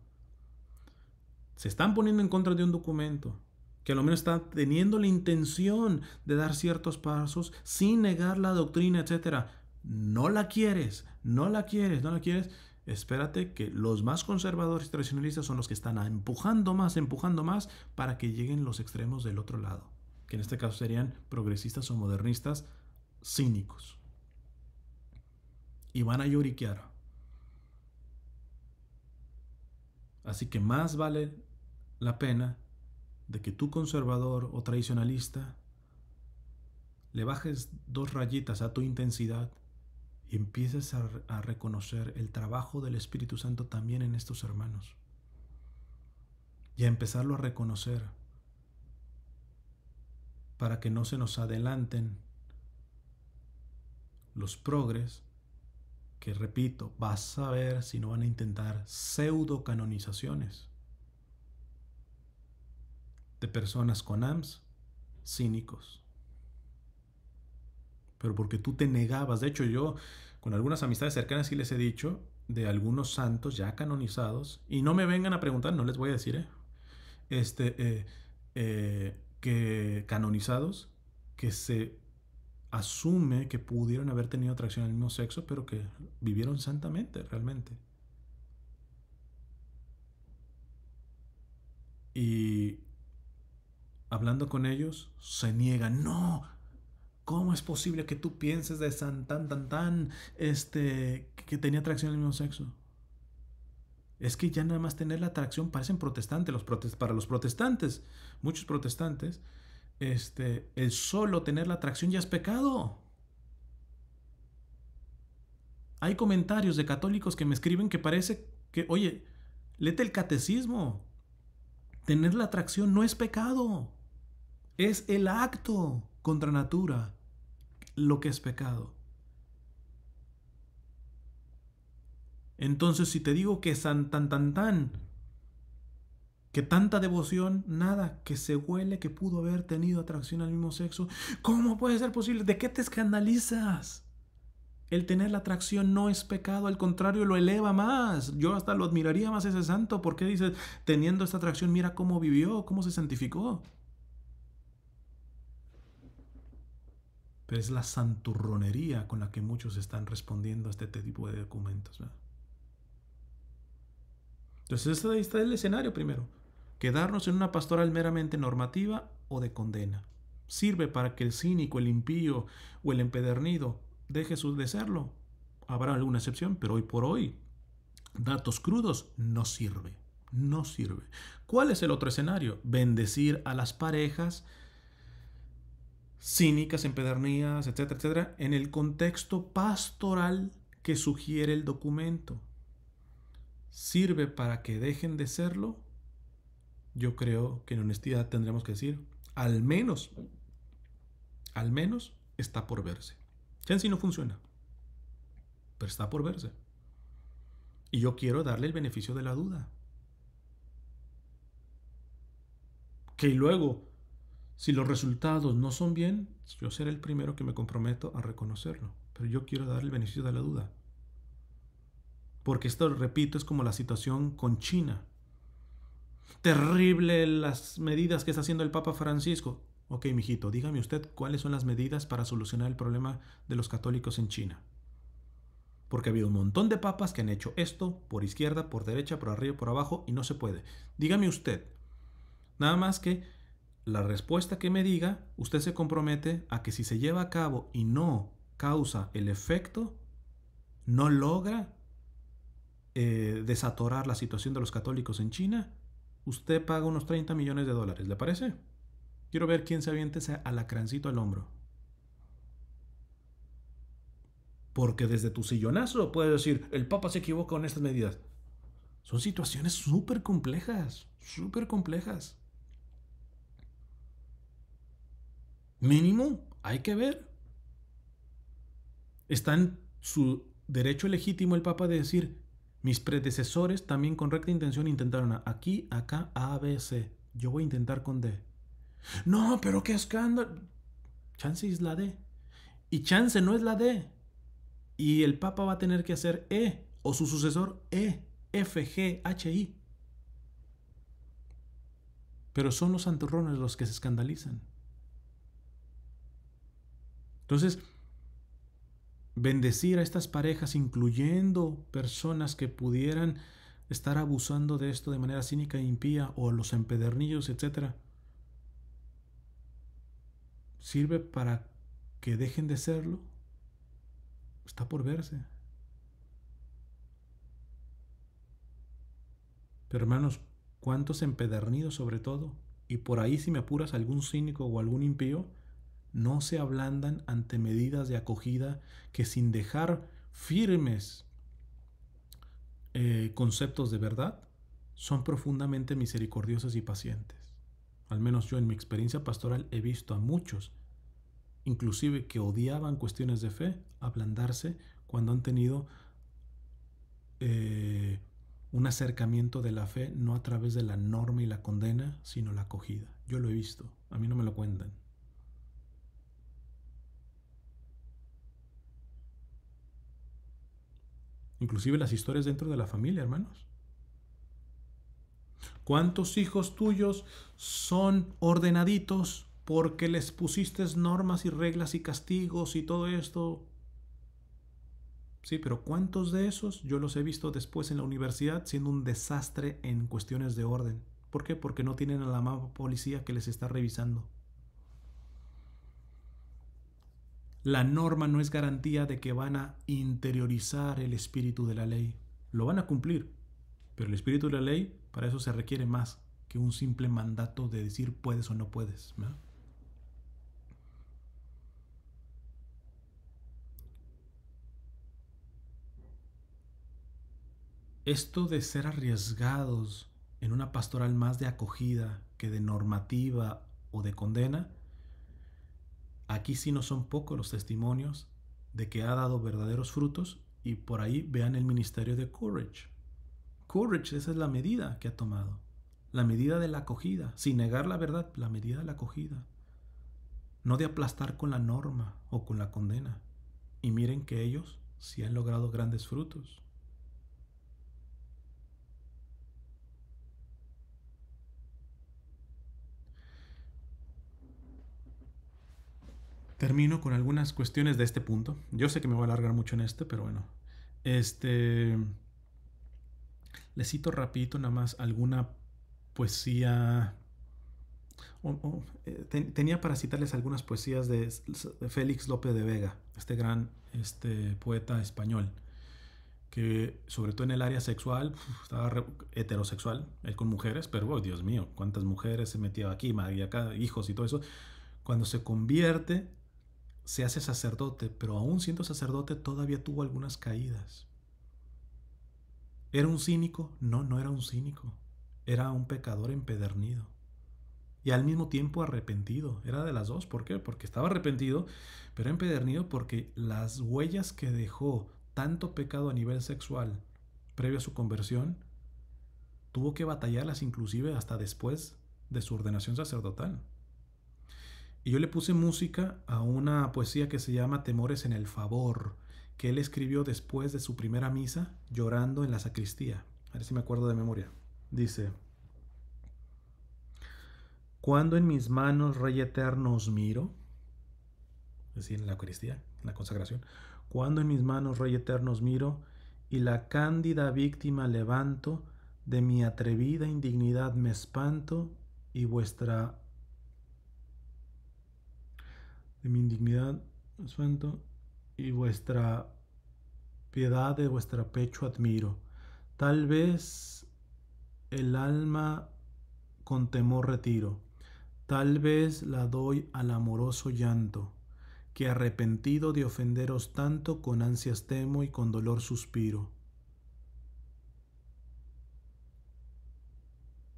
Se están poniendo en contra de un documento que a lo menos está teniendo la intención de dar ciertos pasos sin negar la doctrina, etcétera. No la quieres, no la quieres, no la quieres, espérate que los más conservadores y tradicionalistas son los que están empujando más, empujando más para que lleguen los extremos del otro lado, que en este caso serían progresistas o modernistas cínicos. Y van a lloriquear. Así que más vale la pena de que tú conservador o tradicionalista le bajes dos rayitas a tu intensidad empieces a, reconocer el trabajo del Espíritu Santo también en estos hermanos. Y a empezarlo a reconocer para que no se nos adelanten los progres, que repito, vas a ver si no van a intentar pseudo canonizaciones de personas con AMS cínicos pero porque tú te negabas. De hecho, yo con algunas amistades cercanas sí les he dicho de algunos santos ya canonizados, y no me vengan a preguntar, no les voy a decir, ¿eh? Este, eh, eh, que canonizados, que se asume que pudieron haber tenido atracción al mismo sexo, pero que vivieron santamente, realmente. Y hablando con ellos, se niegan, no, ¿Cómo es posible que tú pienses de san, tan, tan, tan, este, que tenía atracción al mismo sexo? Es que ya nada más tener la atracción parecen protestantes, los para los protestantes, muchos protestantes, este, el solo tener la atracción ya es pecado. Hay comentarios de católicos que me escriben que parece que, oye, lete el catecismo. Tener la atracción no es pecado, es el acto contra natura lo que es pecado. Entonces si te digo que san tan tan tan, que tanta devoción, nada, que se huele que pudo haber tenido atracción al mismo sexo, ¿cómo puede ser posible? ¿De qué te escandalizas? El tener la atracción no es pecado, al contrario, lo eleva más. Yo hasta lo admiraría más ese santo porque dices teniendo esta atracción, mira cómo vivió, cómo se santificó. es la santurronería con la que muchos están respondiendo a este, este tipo de documentos. Entonces, ahí está el escenario primero. Quedarnos en una pastoral meramente normativa o de condena. Sirve para que el cínico, el impío o el empedernido deje su de serlo. Habrá alguna excepción, pero hoy por hoy, datos crudos no sirve. No sirve. ¿Cuál es el otro escenario? Bendecir a las parejas cínicas, empedernías, etcétera, etcétera, en el contexto pastoral que sugiere el documento. ¿Sirve para que dejen de serlo? Yo creo que en honestidad tendremos que decir, al menos, al menos está por verse. ya en sí no funciona, pero está por verse. Y yo quiero darle el beneficio de la duda. Que luego si los resultados no son bien, yo seré el primero que me comprometo a reconocerlo. Pero yo quiero dar el beneficio de la duda. Porque esto, repito, es como la situación con China. Terrible las medidas que está haciendo el Papa Francisco. Ok, mijito, dígame usted cuáles son las medidas para solucionar el problema de los católicos en China. Porque ha habido un montón de papas que han hecho esto por izquierda, por derecha, por arriba, por abajo y no se puede. Dígame usted, nada más que la respuesta que me diga, usted se compromete a que si se lleva a cabo y no causa el efecto, no logra eh, desatorar la situación de los católicos en China, usted paga unos 30 millones de dólares, ¿le parece? Quiero ver quién se aviente ese alacrancito al hombro. Porque desde tu sillonazo puede decir, el Papa se equivoca con estas medidas. Son situaciones súper complejas, súper complejas. Mínimo, hay que ver. Está en su derecho legítimo el Papa de decir, mis predecesores también con recta intención intentaron aquí, acá, A, B, C. Yo voy a intentar con D. No, pero qué escándalo. Chance es la D. Y chance no es la D. Y el Papa va a tener que hacer E o su sucesor E, F, G, H, I. Pero son los santurrones los que se escandalizan. Entonces, bendecir a estas parejas, incluyendo personas que pudieran estar abusando de esto de manera cínica e impía, o los empedernillos, etc., sirve para que dejen de serlo. Está por verse. Pero hermanos, ¿cuántos empedernidos sobre todo? Y por ahí si me apuras algún cínico o algún impío, no se ablandan ante medidas de acogida que sin dejar firmes eh, conceptos de verdad, son profundamente misericordiosas y pacientes. Al menos yo en mi experiencia pastoral he visto a muchos, inclusive que odiaban cuestiones de fe, ablandarse cuando han tenido eh, un acercamiento de la fe no a través de la norma y la condena, sino la acogida. Yo lo he visto, a mí no me lo cuentan. Inclusive las historias dentro de la familia, hermanos. ¿Cuántos hijos tuyos son ordenaditos porque les pusiste normas y reglas y castigos y todo esto? Sí, pero ¿cuántos de esos yo los he visto después en la universidad siendo un desastre en cuestiones de orden? ¿Por qué? Porque no tienen a la mamá policía que les está revisando. La norma no es garantía de que van a interiorizar el espíritu de la ley. Lo van a cumplir, pero el espíritu de la ley para eso se requiere más que un simple mandato de decir puedes o no puedes. Esto de ser arriesgados en una pastoral más de acogida que de normativa o de condena, Aquí sí no son pocos los testimonios de que ha dado verdaderos frutos y por ahí vean el ministerio de Courage. Courage, esa es la medida que ha tomado. La medida de la acogida, sin negar la verdad, la medida de la acogida. No de aplastar con la norma o con la condena. Y miren que ellos sí han logrado grandes frutos. termino con algunas cuestiones de este punto. Yo sé que me voy a alargar mucho en este, pero bueno. Este. Le cito rapidito nada más alguna poesía. Eh, tenía para citarles algunas poesías de, Félix López de Vega, este gran este, poeta español, que sobre todo en el área sexual, estaba heterosexual, él con mujeres, pero oh, Dios mío, cuántas mujeres se metía aquí, madre, acá, hijos y todo eso. Cuando se convierte, se hace sacerdote, pero aún siendo sacerdote todavía tuvo algunas caídas. ¿Era un cínico? No, no era un cínico. Era un pecador empedernido. Y al mismo tiempo arrepentido. Era de las dos. ¿Por qué? Porque estaba arrepentido, pero empedernido porque las huellas que dejó tanto pecado a nivel sexual previo a su conversión, tuvo que batallarlas inclusive hasta después de su ordenación sacerdotal. Y yo le puse música a una poesía que se llama Temores en el Favor, que él escribió después de su primera misa, llorando en la sacristía. A ver si me acuerdo de memoria. Dice, cuando en mis manos, Rey Eterno, os miro, es decir, en la Eucaristía, en la consagración, cuando en mis manos, Rey Eterno, os miro, y la cándida víctima levanto, de mi atrevida indignidad me espanto, y vuestra de mi indignidad os y vuestra piedad de vuestra pecho admiro. Tal vez el alma con temor retiro, tal vez la doy al amoroso llanto, que arrepentido de ofenderos tanto, con ansias temo y con dolor suspiro.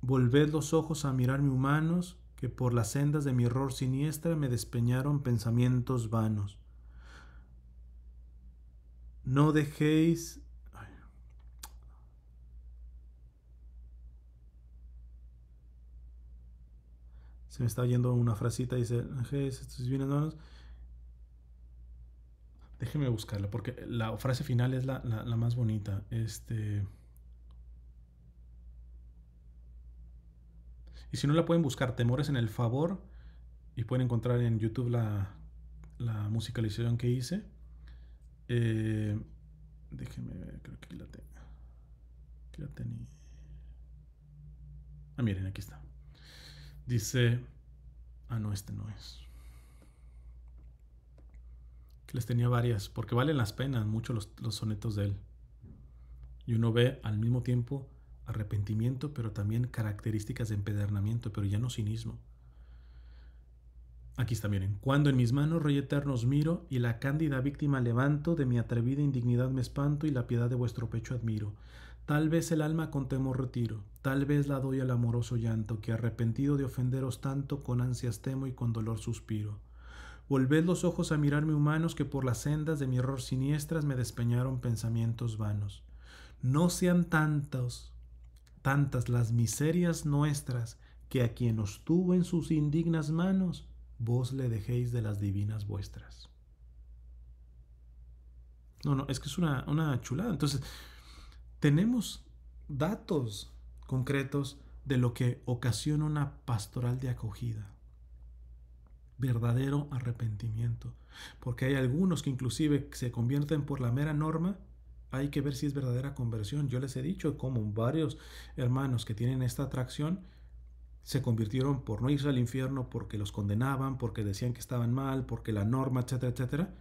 Volved los ojos a mirarme humanos, que por las sendas de mi error siniestra me despeñaron pensamientos vanos. No dejéis... Se me está yendo una frasita, dice, dejéis estos bienes Déjeme buscarla, porque la frase final es la más bonita. Este... Y si no la pueden buscar, Temores en el Favor. Y pueden encontrar en YouTube la, musicalización que hice. Eh, déjenme ver, creo que aquí la tengo. Aquí la tenía. Ah, miren, aquí está. Dice. Ah, no, este no es. Que les tenía varias, porque valen las penas mucho los, los sonetos de él. Y uno ve al mismo tiempo arrepentimiento, pero también características de empedernamiento, pero ya no cinismo. Aquí está, miren. Cuando en mis manos, rey eternos, miro y la cándida víctima levanto, de mi atrevida indignidad me espanto y la piedad de vuestro pecho admiro. Tal vez el alma con temor retiro, tal vez la doy al amoroso llanto, que arrepentido de ofenderos tanto, con ansias temo y con dolor suspiro. Volved los ojos a mirarme humanos, que por las sendas de mi error siniestras me despeñaron pensamientos vanos. No sean tantos tantas las miserias nuestras, que a quien os tuvo en sus indignas manos, vos le dejéis de las divinas vuestras. No, no, es que es una, chulada. Entonces, tenemos datos concretos de lo que ocasiona una pastoral de acogida. Verdadero arrepentimiento. Porque hay algunos que inclusive se convierten por la mera norma hay que ver si es verdadera conversión. Yo les he dicho cómo varios hermanos que tienen esta atracción se convirtieron por no irse al infierno, porque los condenaban, porque decían que estaban mal, porque la norma, etcétera, etcétera.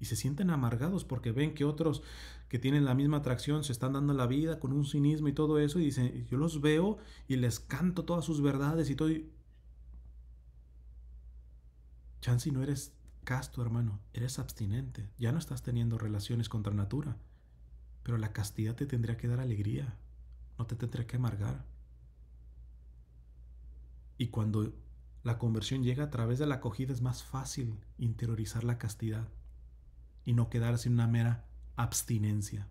Y se sienten amargados porque ven que otros que tienen la misma atracción se están dando la vida con un cinismo y todo eso. Y dicen, yo los veo y les canto todas sus verdades y todo. Chansi, no eres casto, hermano. Eres abstinente. Ya no estás teniendo relaciones contra natura. Pero la castidad te tendría que dar alegría, no te tendría que amargar. Y cuando la conversión llega a través de la acogida es más fácil interiorizar la castidad y no quedarse en una mera abstinencia.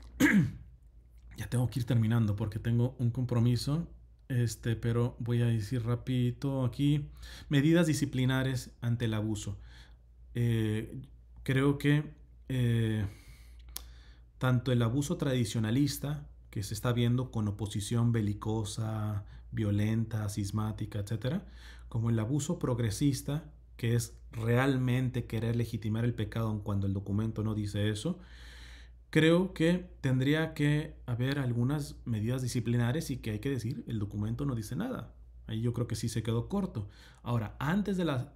ya tengo que ir terminando porque tengo un compromiso, este, pero voy a decir rapidito aquí medidas disciplinares ante el abuso. Eh, creo que eh, tanto el abuso tradicionalista que se está viendo con oposición belicosa, violenta, cismática, etcétera, como el abuso progresista, que es realmente querer legitimar el pecado cuando el documento no dice eso, creo que tendría que haber algunas medidas disciplinares y que hay que decir, el documento no dice nada yo creo que sí se quedó corto. Ahora, antes de,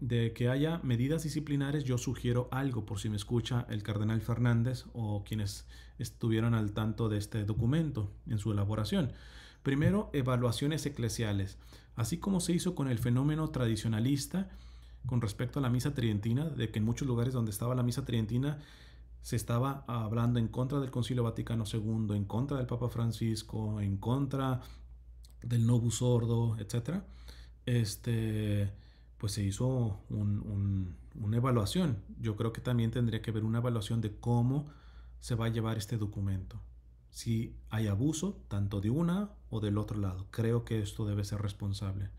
de, que haya medidas disciplinares, yo sugiero algo por si me escucha el cardenal Fernández o quienes estuvieron al tanto de este documento en su elaboración. Primero, evaluaciones eclesiales. Así como se hizo con el fenómeno tradicionalista con respecto a la misa tridentina, de que en muchos lugares donde estaba la misa tridentina se estaba hablando en contra del Concilio Vaticano II, en contra del Papa Francisco, en contra del Nobu sordo, etcétera Este, pues se hizo una evaluación. Yo creo que también tendría que haber una evaluación de cómo se va a llevar este documento. Si hay abuso, tanto de una o del otro lado. Creo que esto debe ser responsable.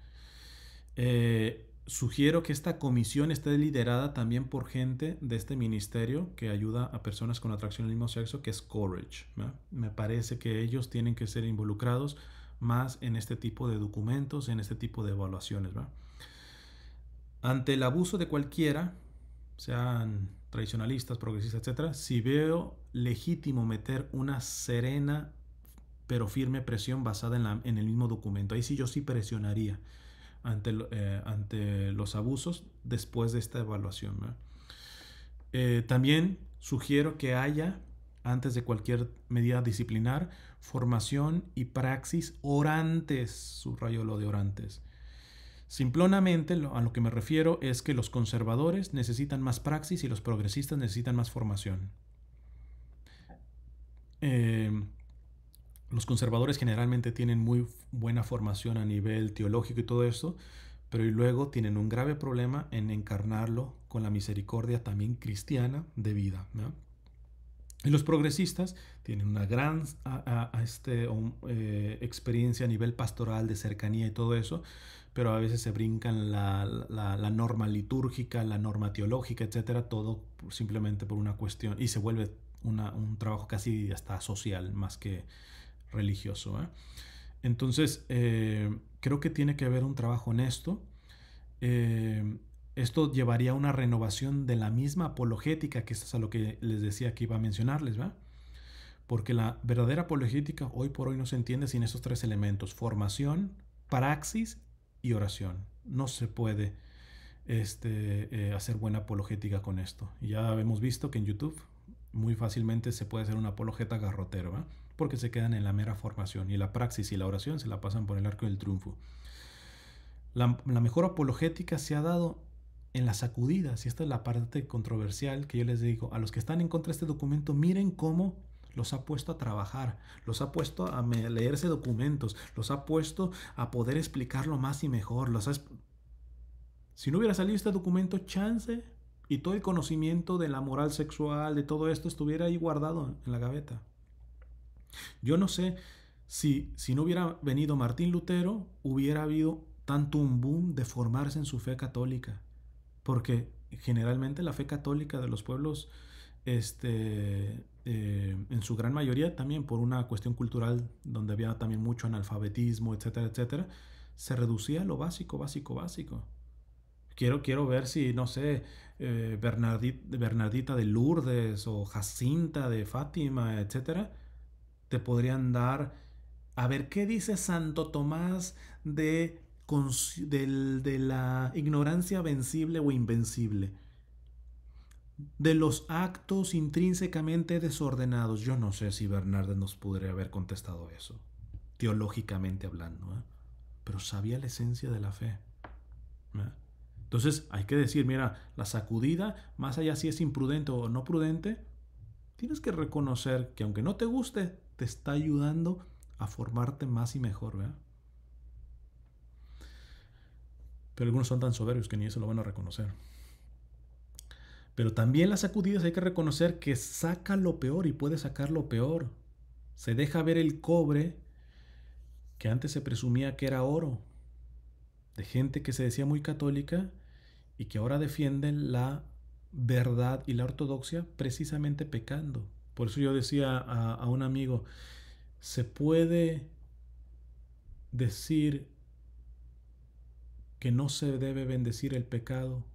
Eh, sugiero que esta comisión esté liderada también por gente de este ministerio que ayuda a personas con atracción al mismo sexo, que es Courage. Me parece que ellos tienen que ser involucrados más en este tipo de documentos, en este tipo de evaluaciones. ¿verdad? Ante el abuso de cualquiera, sean tradicionalistas, progresistas, etc., si veo legítimo meter una serena pero firme presión basada en, el mismo documento, ahí sí yo sí presionaría ante, eh, los abusos después de esta evaluación. Eh, también sugiero que haya antes de cualquier medida disciplinar, formación y praxis orantes, subrayo lo de orantes. Simplonamente a lo que me refiero es que los conservadores necesitan más praxis y los progresistas necesitan más formación. Eh, los conservadores generalmente tienen muy buena formación a nivel teológico y todo eso pero y luego tienen un grave problema en encarnarlo con la misericordia también cristiana de vida. ¿no? Y los progresistas tienen una gran este, um, eh, experiencia a nivel pastoral, de cercanía y todo eso, pero a veces se brincan la, norma litúrgica, la norma teológica, etcétera, todo simplemente por una cuestión y se vuelve un trabajo casi hasta social más que religioso. ¿eh? Entonces, eh, creo que tiene que haber un trabajo honesto. Esto llevaría a una renovación de la misma apologética, que es a lo que les decía que iba a mencionarles, ¿va? Porque la verdadera apologética hoy por hoy no se entiende sin esos tres elementos, formación, praxis y oración. No se puede este, eh, hacer buena apologética con esto. Ya hemos visto que en YouTube muy fácilmente se puede hacer una apologética garrotero, ¿va? porque se quedan en la mera formación y la praxis y la oración se la pasan por el arco del triunfo. la mejor apologética se ha dado en las sacudidas, y esta es la parte controversial que yo les digo, a los que están en contra de este documento, miren cómo los ha puesto a trabajar, los ha puesto a leerse documentos, los ha puesto a poder explicarlo más y mejor, los Si no hubiera salido este documento, chance y todo el conocimiento de la moral sexual, de todo esto, estuviera ahí guardado en la gaveta. Yo no sé si, si no hubiera venido Martín Lutero, hubiera habido tanto un boom de formarse en su fe católica porque generalmente la fe católica de los pueblos, este, eh, en su gran mayoría también por una cuestión cultural donde había también mucho analfabetismo, etcétera, etcétera, se reducía a lo básico, básico, básico. Quiero, quiero ver si, no sé, eh, Bernardita, de Lourdes o Jacinta de Fátima, etcétera, te podrían dar, a ver, ¿qué dice Santo Tomás de de la ignorancia vencible o invencible, de los actos intrínsecamente desordenados. Yo no sé si Bernard nos podría haber contestado eso, teológicamente hablando, ¿eh? pero sabía la esencia de la fe. ¿eh? Entonces hay que decir, mira, la sacudida, más allá si es imprudente o no prudente, tienes que reconocer que aunque no te guste, te está ayudando a formarte más y mejor, ¿verdad? ¿eh? Pero algunos son tan soberbios que ni eso lo van a reconocer. Pero también las sacudidas hay que reconocer que saca lo peor y puede sacar lo peor. Se deja ver el cobre que antes se presumía que era oro, de gente que se decía muy católica y que ahora defienden la verdad y la ortodoxia precisamente pecando. Por eso yo decía a, a un amigo, se puede decir que no se debe bendecir el pecado,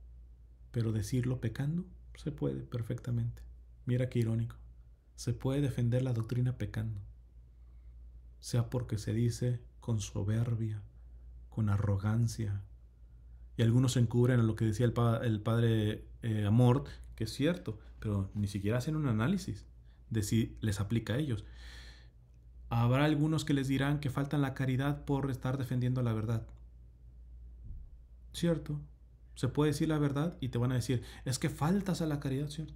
pero decirlo pecando, se puede perfectamente. Mira qué irónico. Se puede defender la doctrina pecando, sea porque se dice con soberbia, con arrogancia. Y algunos se encubren a lo que decía el, padre eh, Amort, que es cierto, pero ni siquiera hacen un análisis de si les aplica a ellos. Habrá algunos que les dirán que faltan la caridad por estar defendiendo la verdad. ¿cierto? Se puede decir la verdad y te van a decir, es que faltas a la caridad, ¿cierto?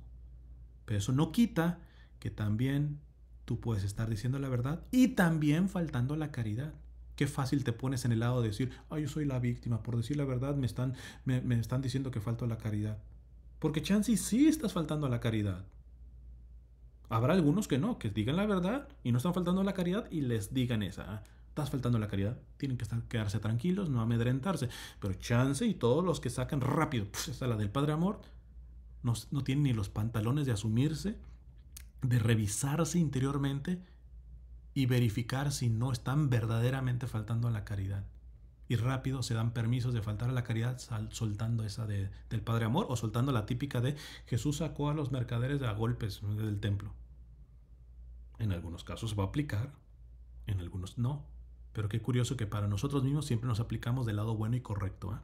Pero eso no quita que también tú puedes estar diciendo la verdad y también faltando a la caridad. Qué fácil te pones en el lado de decir, ay, yo soy la víctima, por decir la verdad me están, me, están diciendo que falto a la caridad. Porque chance sí estás faltando a la caridad. Habrá algunos que no, que digan la verdad y no están faltando a la caridad y les digan esa. Ah, estás faltando la caridad. Tienen que estar, quedarse tranquilos, no amedrentarse. Pero chance y todos los que sacan rápido, pues, es la del Padre Amor, no, no tienen ni los pantalones de asumirse, de revisarse interiormente y verificar si no están verdaderamente faltando a la caridad. Y rápido se dan permisos de faltar a la caridad soltando esa de, del Padre Amor o soltando la típica de Jesús sacó a los mercaderes a golpes del templo. En algunos casos va a aplicar, en algunos no pero qué curioso que para nosotros mismos siempre nos aplicamos del lado bueno y correcto. ¿ah?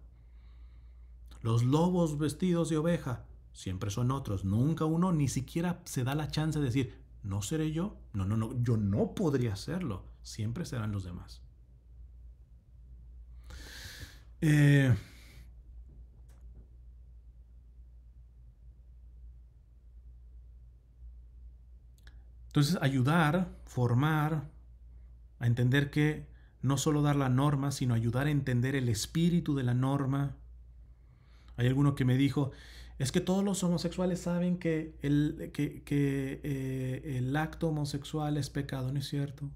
Los lobos vestidos de oveja siempre son otros. Nunca uno ni siquiera se da la chance de decir, no seré yo. No, no, no, yo no podría hacerlo. Siempre serán los demás. Eh, entonces, ayudar, formar, a entender que no solo dar la norma, sino ayudar a entender el espíritu de la norma. Hay alguno que me dijo, es que todos los homosexuales saben que el, eh, el acto homosexual es pecado, ¿no es cierto?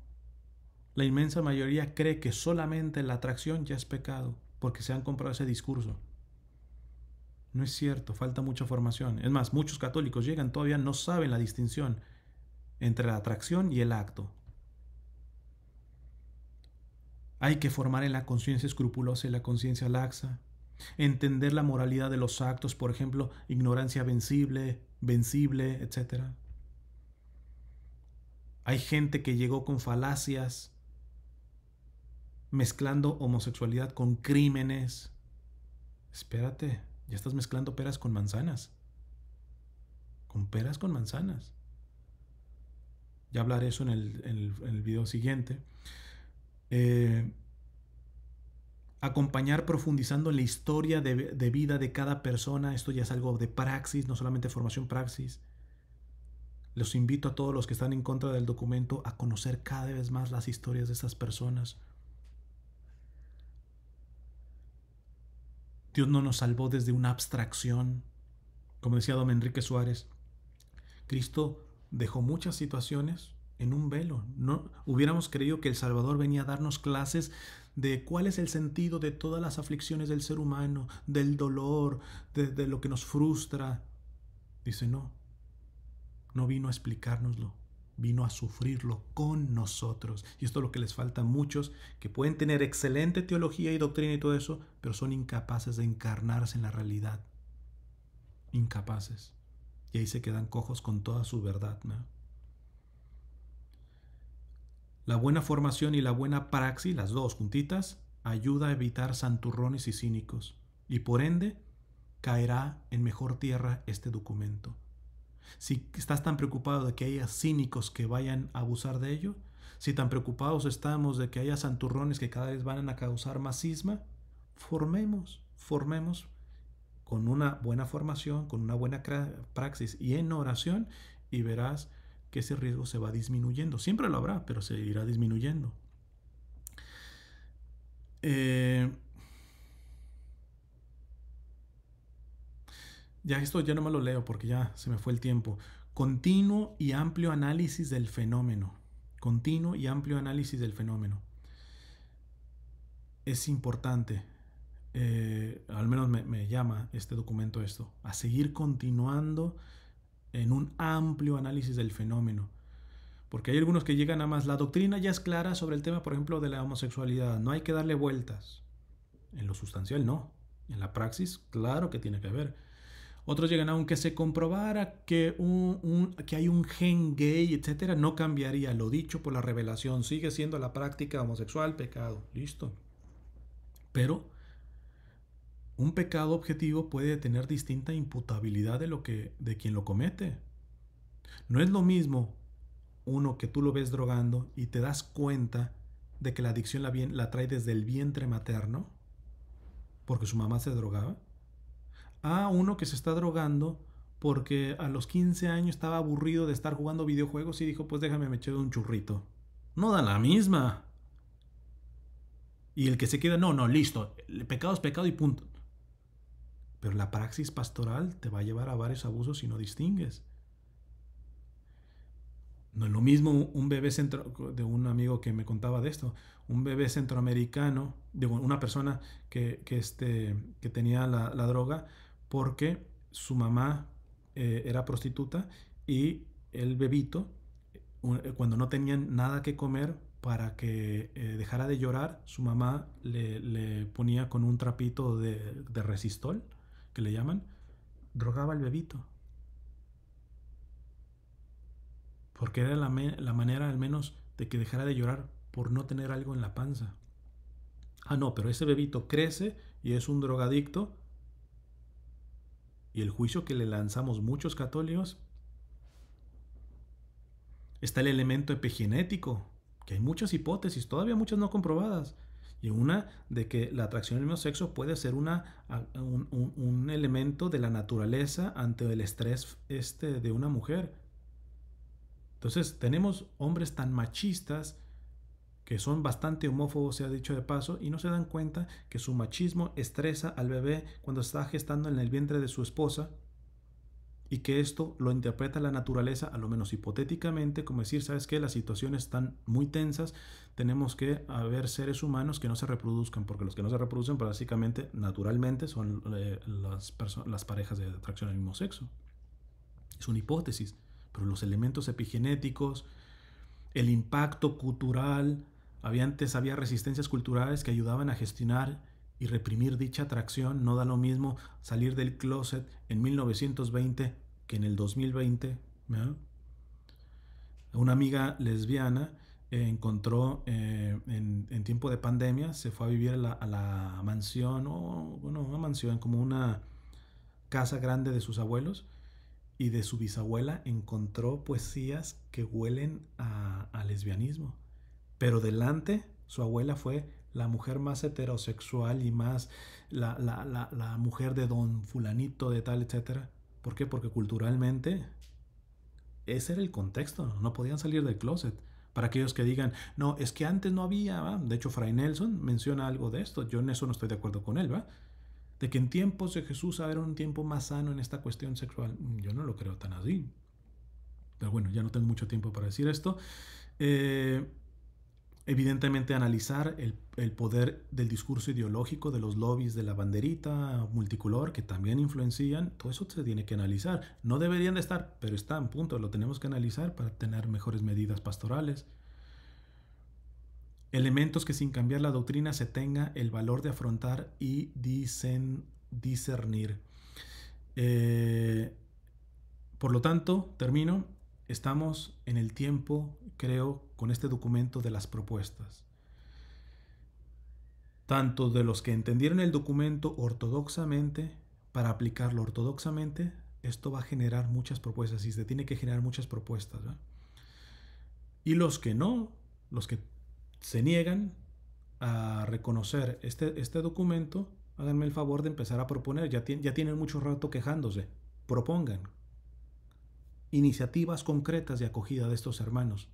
La inmensa mayoría cree que solamente la atracción ya es pecado, porque se han comprado ese discurso. No es cierto, falta mucha formación. Es más, muchos católicos llegan todavía no saben la distinción entre la atracción y el acto. Hay que formar en la conciencia escrupulosa y la conciencia laxa. Entender la moralidad de los actos, por ejemplo, ignorancia vencible, vencible, etc. Hay gente que llegó con falacias, mezclando homosexualidad con crímenes. Espérate, ya estás mezclando peras con manzanas. Con peras con manzanas. Ya hablaré eso en el, en el video siguiente. Eh, acompañar profundizando en la historia de, de, vida de cada persona. Esto ya es algo de praxis, no solamente formación praxis. Los invito a todos los que están en contra del documento a conocer cada vez más las historias de esas personas. Dios no nos salvó desde una abstracción. Como decía don Enrique Suárez, Cristo dejó muchas situaciones en un velo. No hubiéramos creído que el Salvador venía a darnos clases de cuál es el sentido de todas las aflicciones del ser humano, del dolor, de, lo que nos frustra. Dice, no, no vino a explicárnoslo, vino a sufrirlo con nosotros. Y esto es lo que les falta a muchos, que pueden tener excelente teología y doctrina y todo eso, pero son incapaces de encarnarse en la realidad. Incapaces. Y ahí se quedan cojos con toda su verdad. ¿no? La buena formación y la buena praxis, las dos juntitas, ayuda a evitar santurrones y cínicos, y por ende caerá en mejor tierra este documento. Si estás tan preocupado de que haya cínicos que vayan a abusar de ello, si tan preocupados estamos de que haya santurrones que cada vez van a causar más sisma, formemos, formemos con una buena formación, con una buena praxis y en oración y verás que ese riesgo se va disminuyendo. Siempre lo habrá, pero se irá disminuyendo. Eh, ya esto ya no me lo leo porque ya se me fue el tiempo. Continuo y amplio análisis del fenómeno. Continuo y amplio análisis del fenómeno. Es importante, eh, al menos me, me llama este documento esto, a seguir continuando en un amplio análisis del fenómeno. Porque hay algunos que llegan a más. La doctrina ya es clara sobre el tema, por ejemplo, de la homosexualidad. No hay que darle vueltas. En lo sustancial, no. En la praxis, claro que tiene que haber. Otros llegan, aunque se comprobara que, un, que hay un gen gay, etcétera, no cambiaría lo dicho por la revelación. Sigue siendo la práctica homosexual pecado. Listo. Pero un pecado objetivo puede tener distinta imputabilidad de, lo que, de quien lo comete. No es lo mismo uno que tú lo ves drogando y te das cuenta de que la adicción la, la trae desde el vientre materno, porque su mamá se drogaba, a uno que se está drogando porque a los 15 años estaba aburrido de estar jugando videojuegos y dijo, pues déjame me eché un churrito. No da la misma. Y el que se queda, no, no, listo, el pecado es pecado y punto. Pero la praxis pastoral te va a llevar a varios abusos si no distingues. No es lo mismo un bebé centro, de un amigo que me contaba de esto, un bebé centroamericano, de una persona que, este, que tenía la, droga porque su mamá eh, era prostituta y el bebito, eh, cuando no tenían nada que comer para que eh, dejara de llorar, su mamá le, ponía con un trapito de, de resistol que le llaman, drogaba al bebito. Porque era la, la manera al menos de que dejara de llorar por no tener algo en la panza. Ah, no, pero ese bebito crece y es un drogadicto. Y el juicio que le lanzamos muchos católicos está el elemento epigenético, que hay muchas hipótesis, todavía muchas no comprobadas, y una de que la atracción del mismo sexo puede ser una, un, elemento de la naturaleza ante el estrés este de una mujer. Entonces tenemos hombres tan machistas que son bastante homófobos, se ha dicho de paso, y no se dan cuenta que su machismo estresa al bebé cuando está gestando en el vientre de su esposa y que esto lo interpreta la naturaleza, a lo menos hipotéticamente, como decir, sabes que las situaciones están muy tensas, tenemos que haber seres humanos que no se reproduzcan, porque los que no se reproducen pues, básicamente, naturalmente, son eh, las, las parejas de atracción al mismo sexo. Es una hipótesis, pero los elementos epigenéticos, el impacto cultural, había antes había resistencias culturales que ayudaban a gestionar y reprimir dicha atracción. No da lo mismo salir del closet en 1920 que en el 2020. Una amiga lesbiana encontró eh, en, en, tiempo de pandemia, se fue a vivir a la, mansión, o bueno, una mansión, como una casa grande de sus abuelos y de su bisabuela, encontró poesías que huelen a, lesbianismo. Pero delante, su abuela fue la mujer más heterosexual y más la, la, la, la, mujer de don fulanito de tal, etcétera. ¿Por qué? Porque culturalmente ese era el contexto, no podían salir del closet. Para aquellos que digan, no, es que antes no había, de hecho, Fray Nelson menciona algo de esto, yo en eso no estoy de acuerdo con él, ¿va? De que en tiempos de Jesús era un tiempo más sano en esta cuestión sexual. Mm, yo no lo creo tan así. Pero bueno, ya no tengo mucho tiempo para decir esto. Eh, Evidentemente analizar el, poder del discurso ideológico, de los lobbies, de la banderita multicolor que también influencian, todo eso se tiene que analizar. No deberían de estar, pero están, punto, lo tenemos que analizar para tener mejores medidas pastorales. Elementos que sin cambiar la doctrina se tenga el valor de afrontar y dicen, discernir. Eh, por lo tanto, termino, Estamos en el tiempo, creo, con este documento de las propuestas. Tanto de los que entendieron el documento ortodoxamente, para aplicarlo ortodoxamente, esto va a generar muchas propuestas y se tiene que generar muchas propuestas. Y los que no, los que se niegan a reconocer este, este documento, háganme el favor de empezar a proponer. Ya, ya tienen mucho rato quejándose. Propongan, iniciativas concretas de acogida de estos hermanos.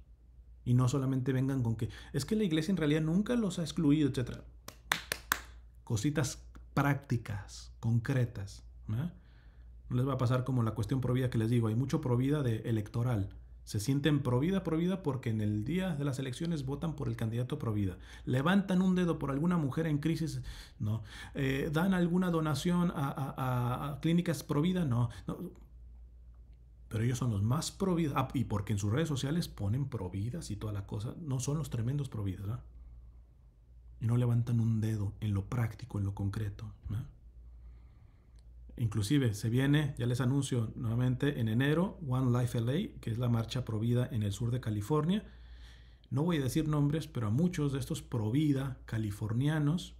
Y no solamente vengan con que es que la iglesia en realidad nunca los ha excluido, etc. Cositas prácticas, concretas. ¿no? les va a pasar como la cuestión provida que les digo, hay mucho provida de electoral. Se sienten provida, provida porque en el día de las elecciones votan por el candidato provida. Levantan un dedo por alguna mujer en crisis, no. Eh, dan alguna donación a, clínicas provida, no. no pero ellos son los más providas, ah, y porque en sus redes sociales ponen providas y toda la cosa, no son los tremendos providas, Y no levantan un dedo en lo práctico, en lo concreto. Inclusive se viene, ya les anuncio nuevamente, en enero, One Life LA, que es la marcha provida en el sur de California. No voy a decir nombres, pero a muchos de estos provida californianos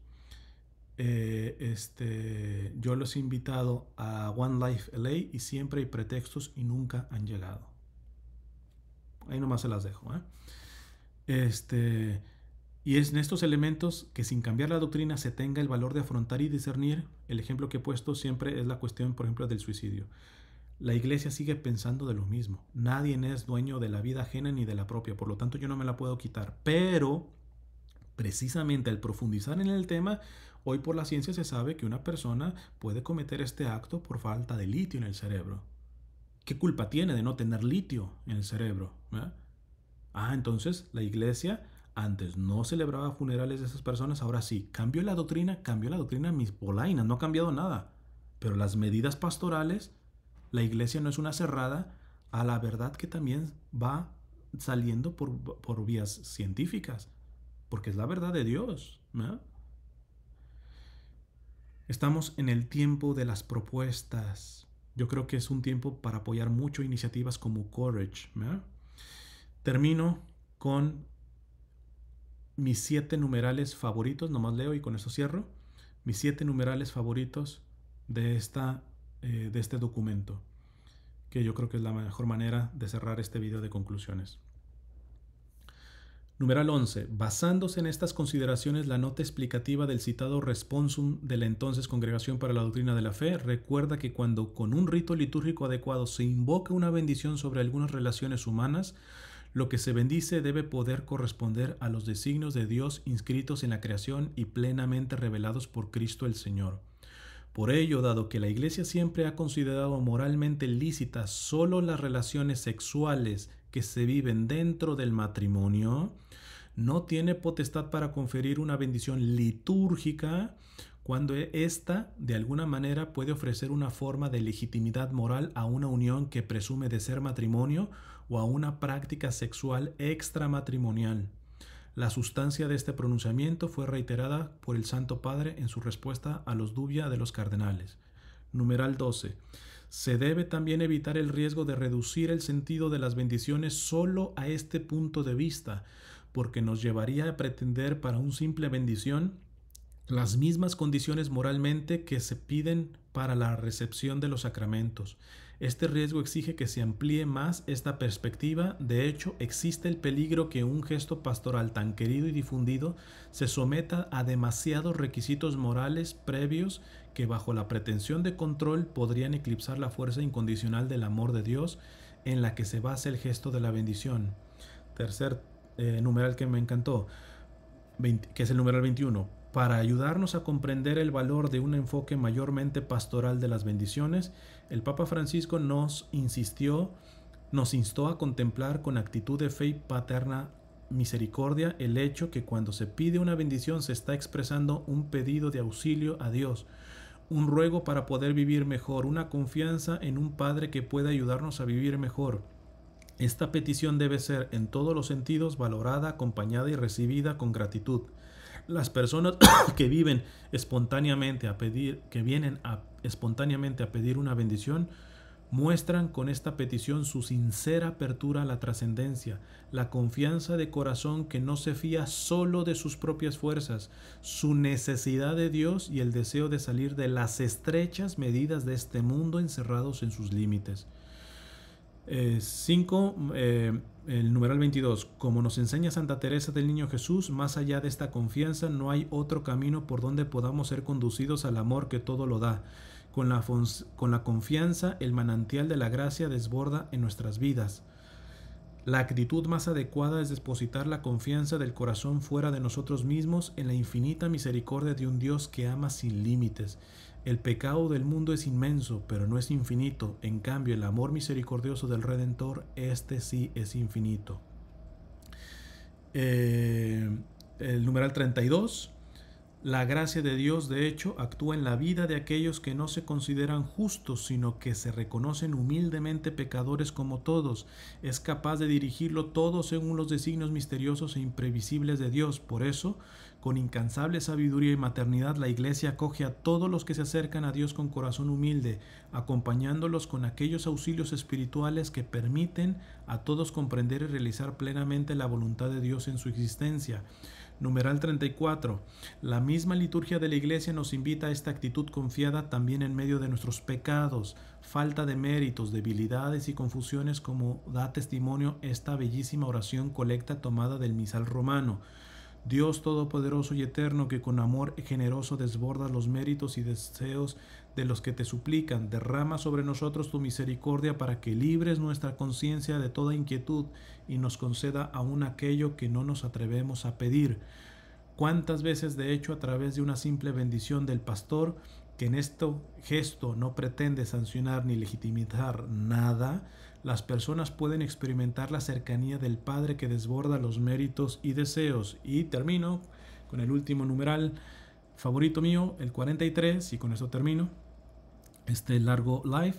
eh, este, yo los he invitado a One Life LA y siempre hay pretextos y nunca han llegado. Ahí nomás se las dejo. ¿eh? Este, y es en estos elementos que sin cambiar la doctrina se tenga el valor de afrontar y discernir. El ejemplo que he puesto siempre es la cuestión, por ejemplo, del suicidio. La iglesia sigue pensando de lo mismo. Nadie es dueño de la vida ajena ni de la propia, por lo tanto yo no me la puedo quitar. Pero, precisamente al profundizar en el tema, Hoy por la ciencia se sabe que una persona puede cometer este acto por falta de litio en el cerebro. ¿Qué culpa tiene de no tener litio en el cerebro? Ah, entonces la iglesia antes no celebraba funerales de esas personas, ahora sí. Cambió la doctrina, cambió la doctrina, mis polainas, no ha cambiado nada. Pero las medidas pastorales, la iglesia no es una cerrada a la verdad que también va saliendo por, por vías científicas, porque es la verdad de Dios. Estamos en el tiempo de las propuestas. Yo creo que es un tiempo para apoyar mucho iniciativas como Courage. Termino con mis siete numerales favoritos, nomás leo y con eso cierro. Mis siete numerales favoritos de, esta, eh, de este documento, que yo creo que es la mejor manera de cerrar este video de conclusiones. Numeral 11. Basándose en estas consideraciones, la nota explicativa del citado responsum de la entonces Congregación para la Doctrina de la Fe recuerda que cuando con un rito litúrgico adecuado se invoca una bendición sobre algunas relaciones humanas, lo que se bendice debe poder corresponder a los designios de Dios inscritos en la creación y plenamente revelados por Cristo el Señor. Por ello, dado que la Iglesia siempre ha considerado moralmente lícitas solo las relaciones sexuales que se viven dentro del matrimonio, no tiene potestad para conferir una bendición litúrgica cuando ésta e-, de alguna manera puede ofrecer una forma de legitimidad moral a una unión que presume de ser matrimonio o a una práctica sexual extramatrimonial. La sustancia de este pronunciamiento fue reiterada por el Santo Padre en su respuesta a los dubia de los cardenales. Numeral 12. Se debe también evitar el riesgo de reducir el sentido de las bendiciones solo a este punto de vista, porque nos llevaría a pretender para un simple bendición las mismas condiciones moralmente que se piden para la recepción de los sacramentos. Este riesgo exige que se amplíe más esta perspectiva, de hecho existe el peligro que un gesto pastoral tan querido y difundido se someta a demasiados requisitos morales previos que bajo la pretensión de control podrían eclipsar la fuerza incondicional del amor de Dios en la que se basa el gesto de la bendición. Tercer eh, numeral que me encantó, que es el numeral 21, para ayudarnos a comprender el valor de un enfoque mayormente pastoral de las bendiciones, el Papa Francisco nos insistió, nos instó a contemplar con actitud de fe y paterna misericordia el hecho que cuando se pide una bendición se está expresando un pedido de auxilio a Dios, un ruego para poder vivir mejor, una confianza en un Padre que pueda ayudarnos a vivir mejor. Esta petición debe ser en todos los sentidos valorada, acompañada y recibida con gratitud. Las personas que viven espontáneamente a pedir, que vienen espontáneamente a pedir una bendición, muestran con esta petición su sincera apertura a la trascendencia, la confianza de corazón que no se fía solo de sus propias fuerzas, su necesidad de Dios y el deseo de salir de las estrechas medidas de este mundo encerrados en sus límites. 5, eh, eh, el numeral 22. Como nos enseña Santa Teresa del Niño Jesús, más allá de esta confianza no hay otro camino por donde podamos ser conducidos al amor que todo lo da. Con la, con la confianza, el manantial de la gracia desborda en nuestras vidas. La actitud más adecuada es depositar la confianza del corazón fuera de nosotros mismos en la infinita misericordia de un Dios que ama sin límites el pecado del mundo es inmenso, pero no es infinito. En cambio, el amor misericordioso del Redentor, este sí es infinito. Eh, el numeral 32. La gracia de Dios, de hecho, actúa en la vida de aquellos que no se consideran justos, sino que se reconocen humildemente pecadores como todos. Es capaz de dirigirlo todo según los designios misteriosos e imprevisibles de Dios. Por eso, con incansable sabiduría y maternidad la Iglesia acoge a todos los que se acercan a Dios con corazón humilde, acompañándolos con aquellos auxilios espirituales que permiten a todos comprender y realizar plenamente la voluntad de Dios en su existencia. Numeral 34. La misma liturgia de la Iglesia nos invita a esta actitud confiada también en medio de nuestros pecados, falta de méritos, debilidades y confusiones como da testimonio esta bellísima oración colecta tomada del misal romano. Dios Todopoderoso y Eterno, que con amor generoso desborda los méritos y deseos de los que te suplican, derrama sobre nosotros tu misericordia para que libres nuestra conciencia de toda inquietud y nos conceda aún aquello que no nos atrevemos a pedir. ¿Cuántas veces, de hecho, a través de una simple bendición del pastor, que en este gesto no pretende sancionar ni legitimizar nada, las personas pueden experimentar la cercanía del Padre que desborda los méritos y deseos. Y termino con el último numeral favorito mío, el 43, y con eso termino este largo live.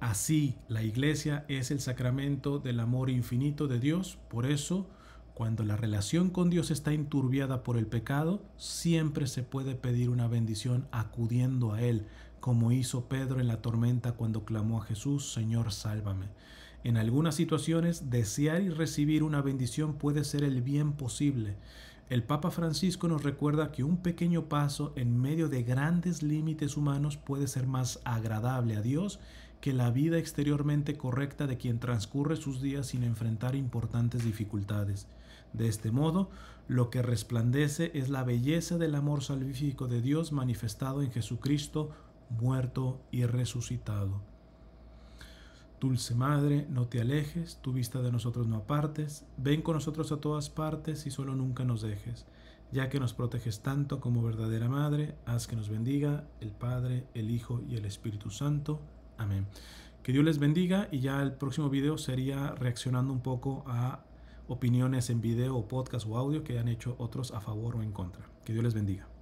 Así, la iglesia es el sacramento del amor infinito de Dios, por eso... Cuando la relación con Dios está enturbiada por el pecado, siempre se puede pedir una bendición acudiendo a Él, como hizo Pedro en la tormenta cuando clamó a Jesús, Señor, sálvame. En algunas situaciones, desear y recibir una bendición puede ser el bien posible. El Papa Francisco nos recuerda que un pequeño paso en medio de grandes límites humanos puede ser más agradable a Dios que la vida exteriormente correcta de quien transcurre sus días sin enfrentar importantes dificultades. De este modo, lo que resplandece es la belleza del amor salvífico de Dios manifestado en Jesucristo muerto y resucitado. Dulce Madre, no te alejes, tu vista de nosotros no apartes, ven con nosotros a todas partes y solo nunca nos dejes, ya que nos proteges tanto como verdadera Madre, haz que nos bendiga el Padre, el Hijo y el Espíritu Santo. Amén. Que Dios les bendiga y ya el próximo video sería reaccionando un poco a opiniones en video, podcast o audio que han hecho otros a favor o en contra. Que Dios les bendiga.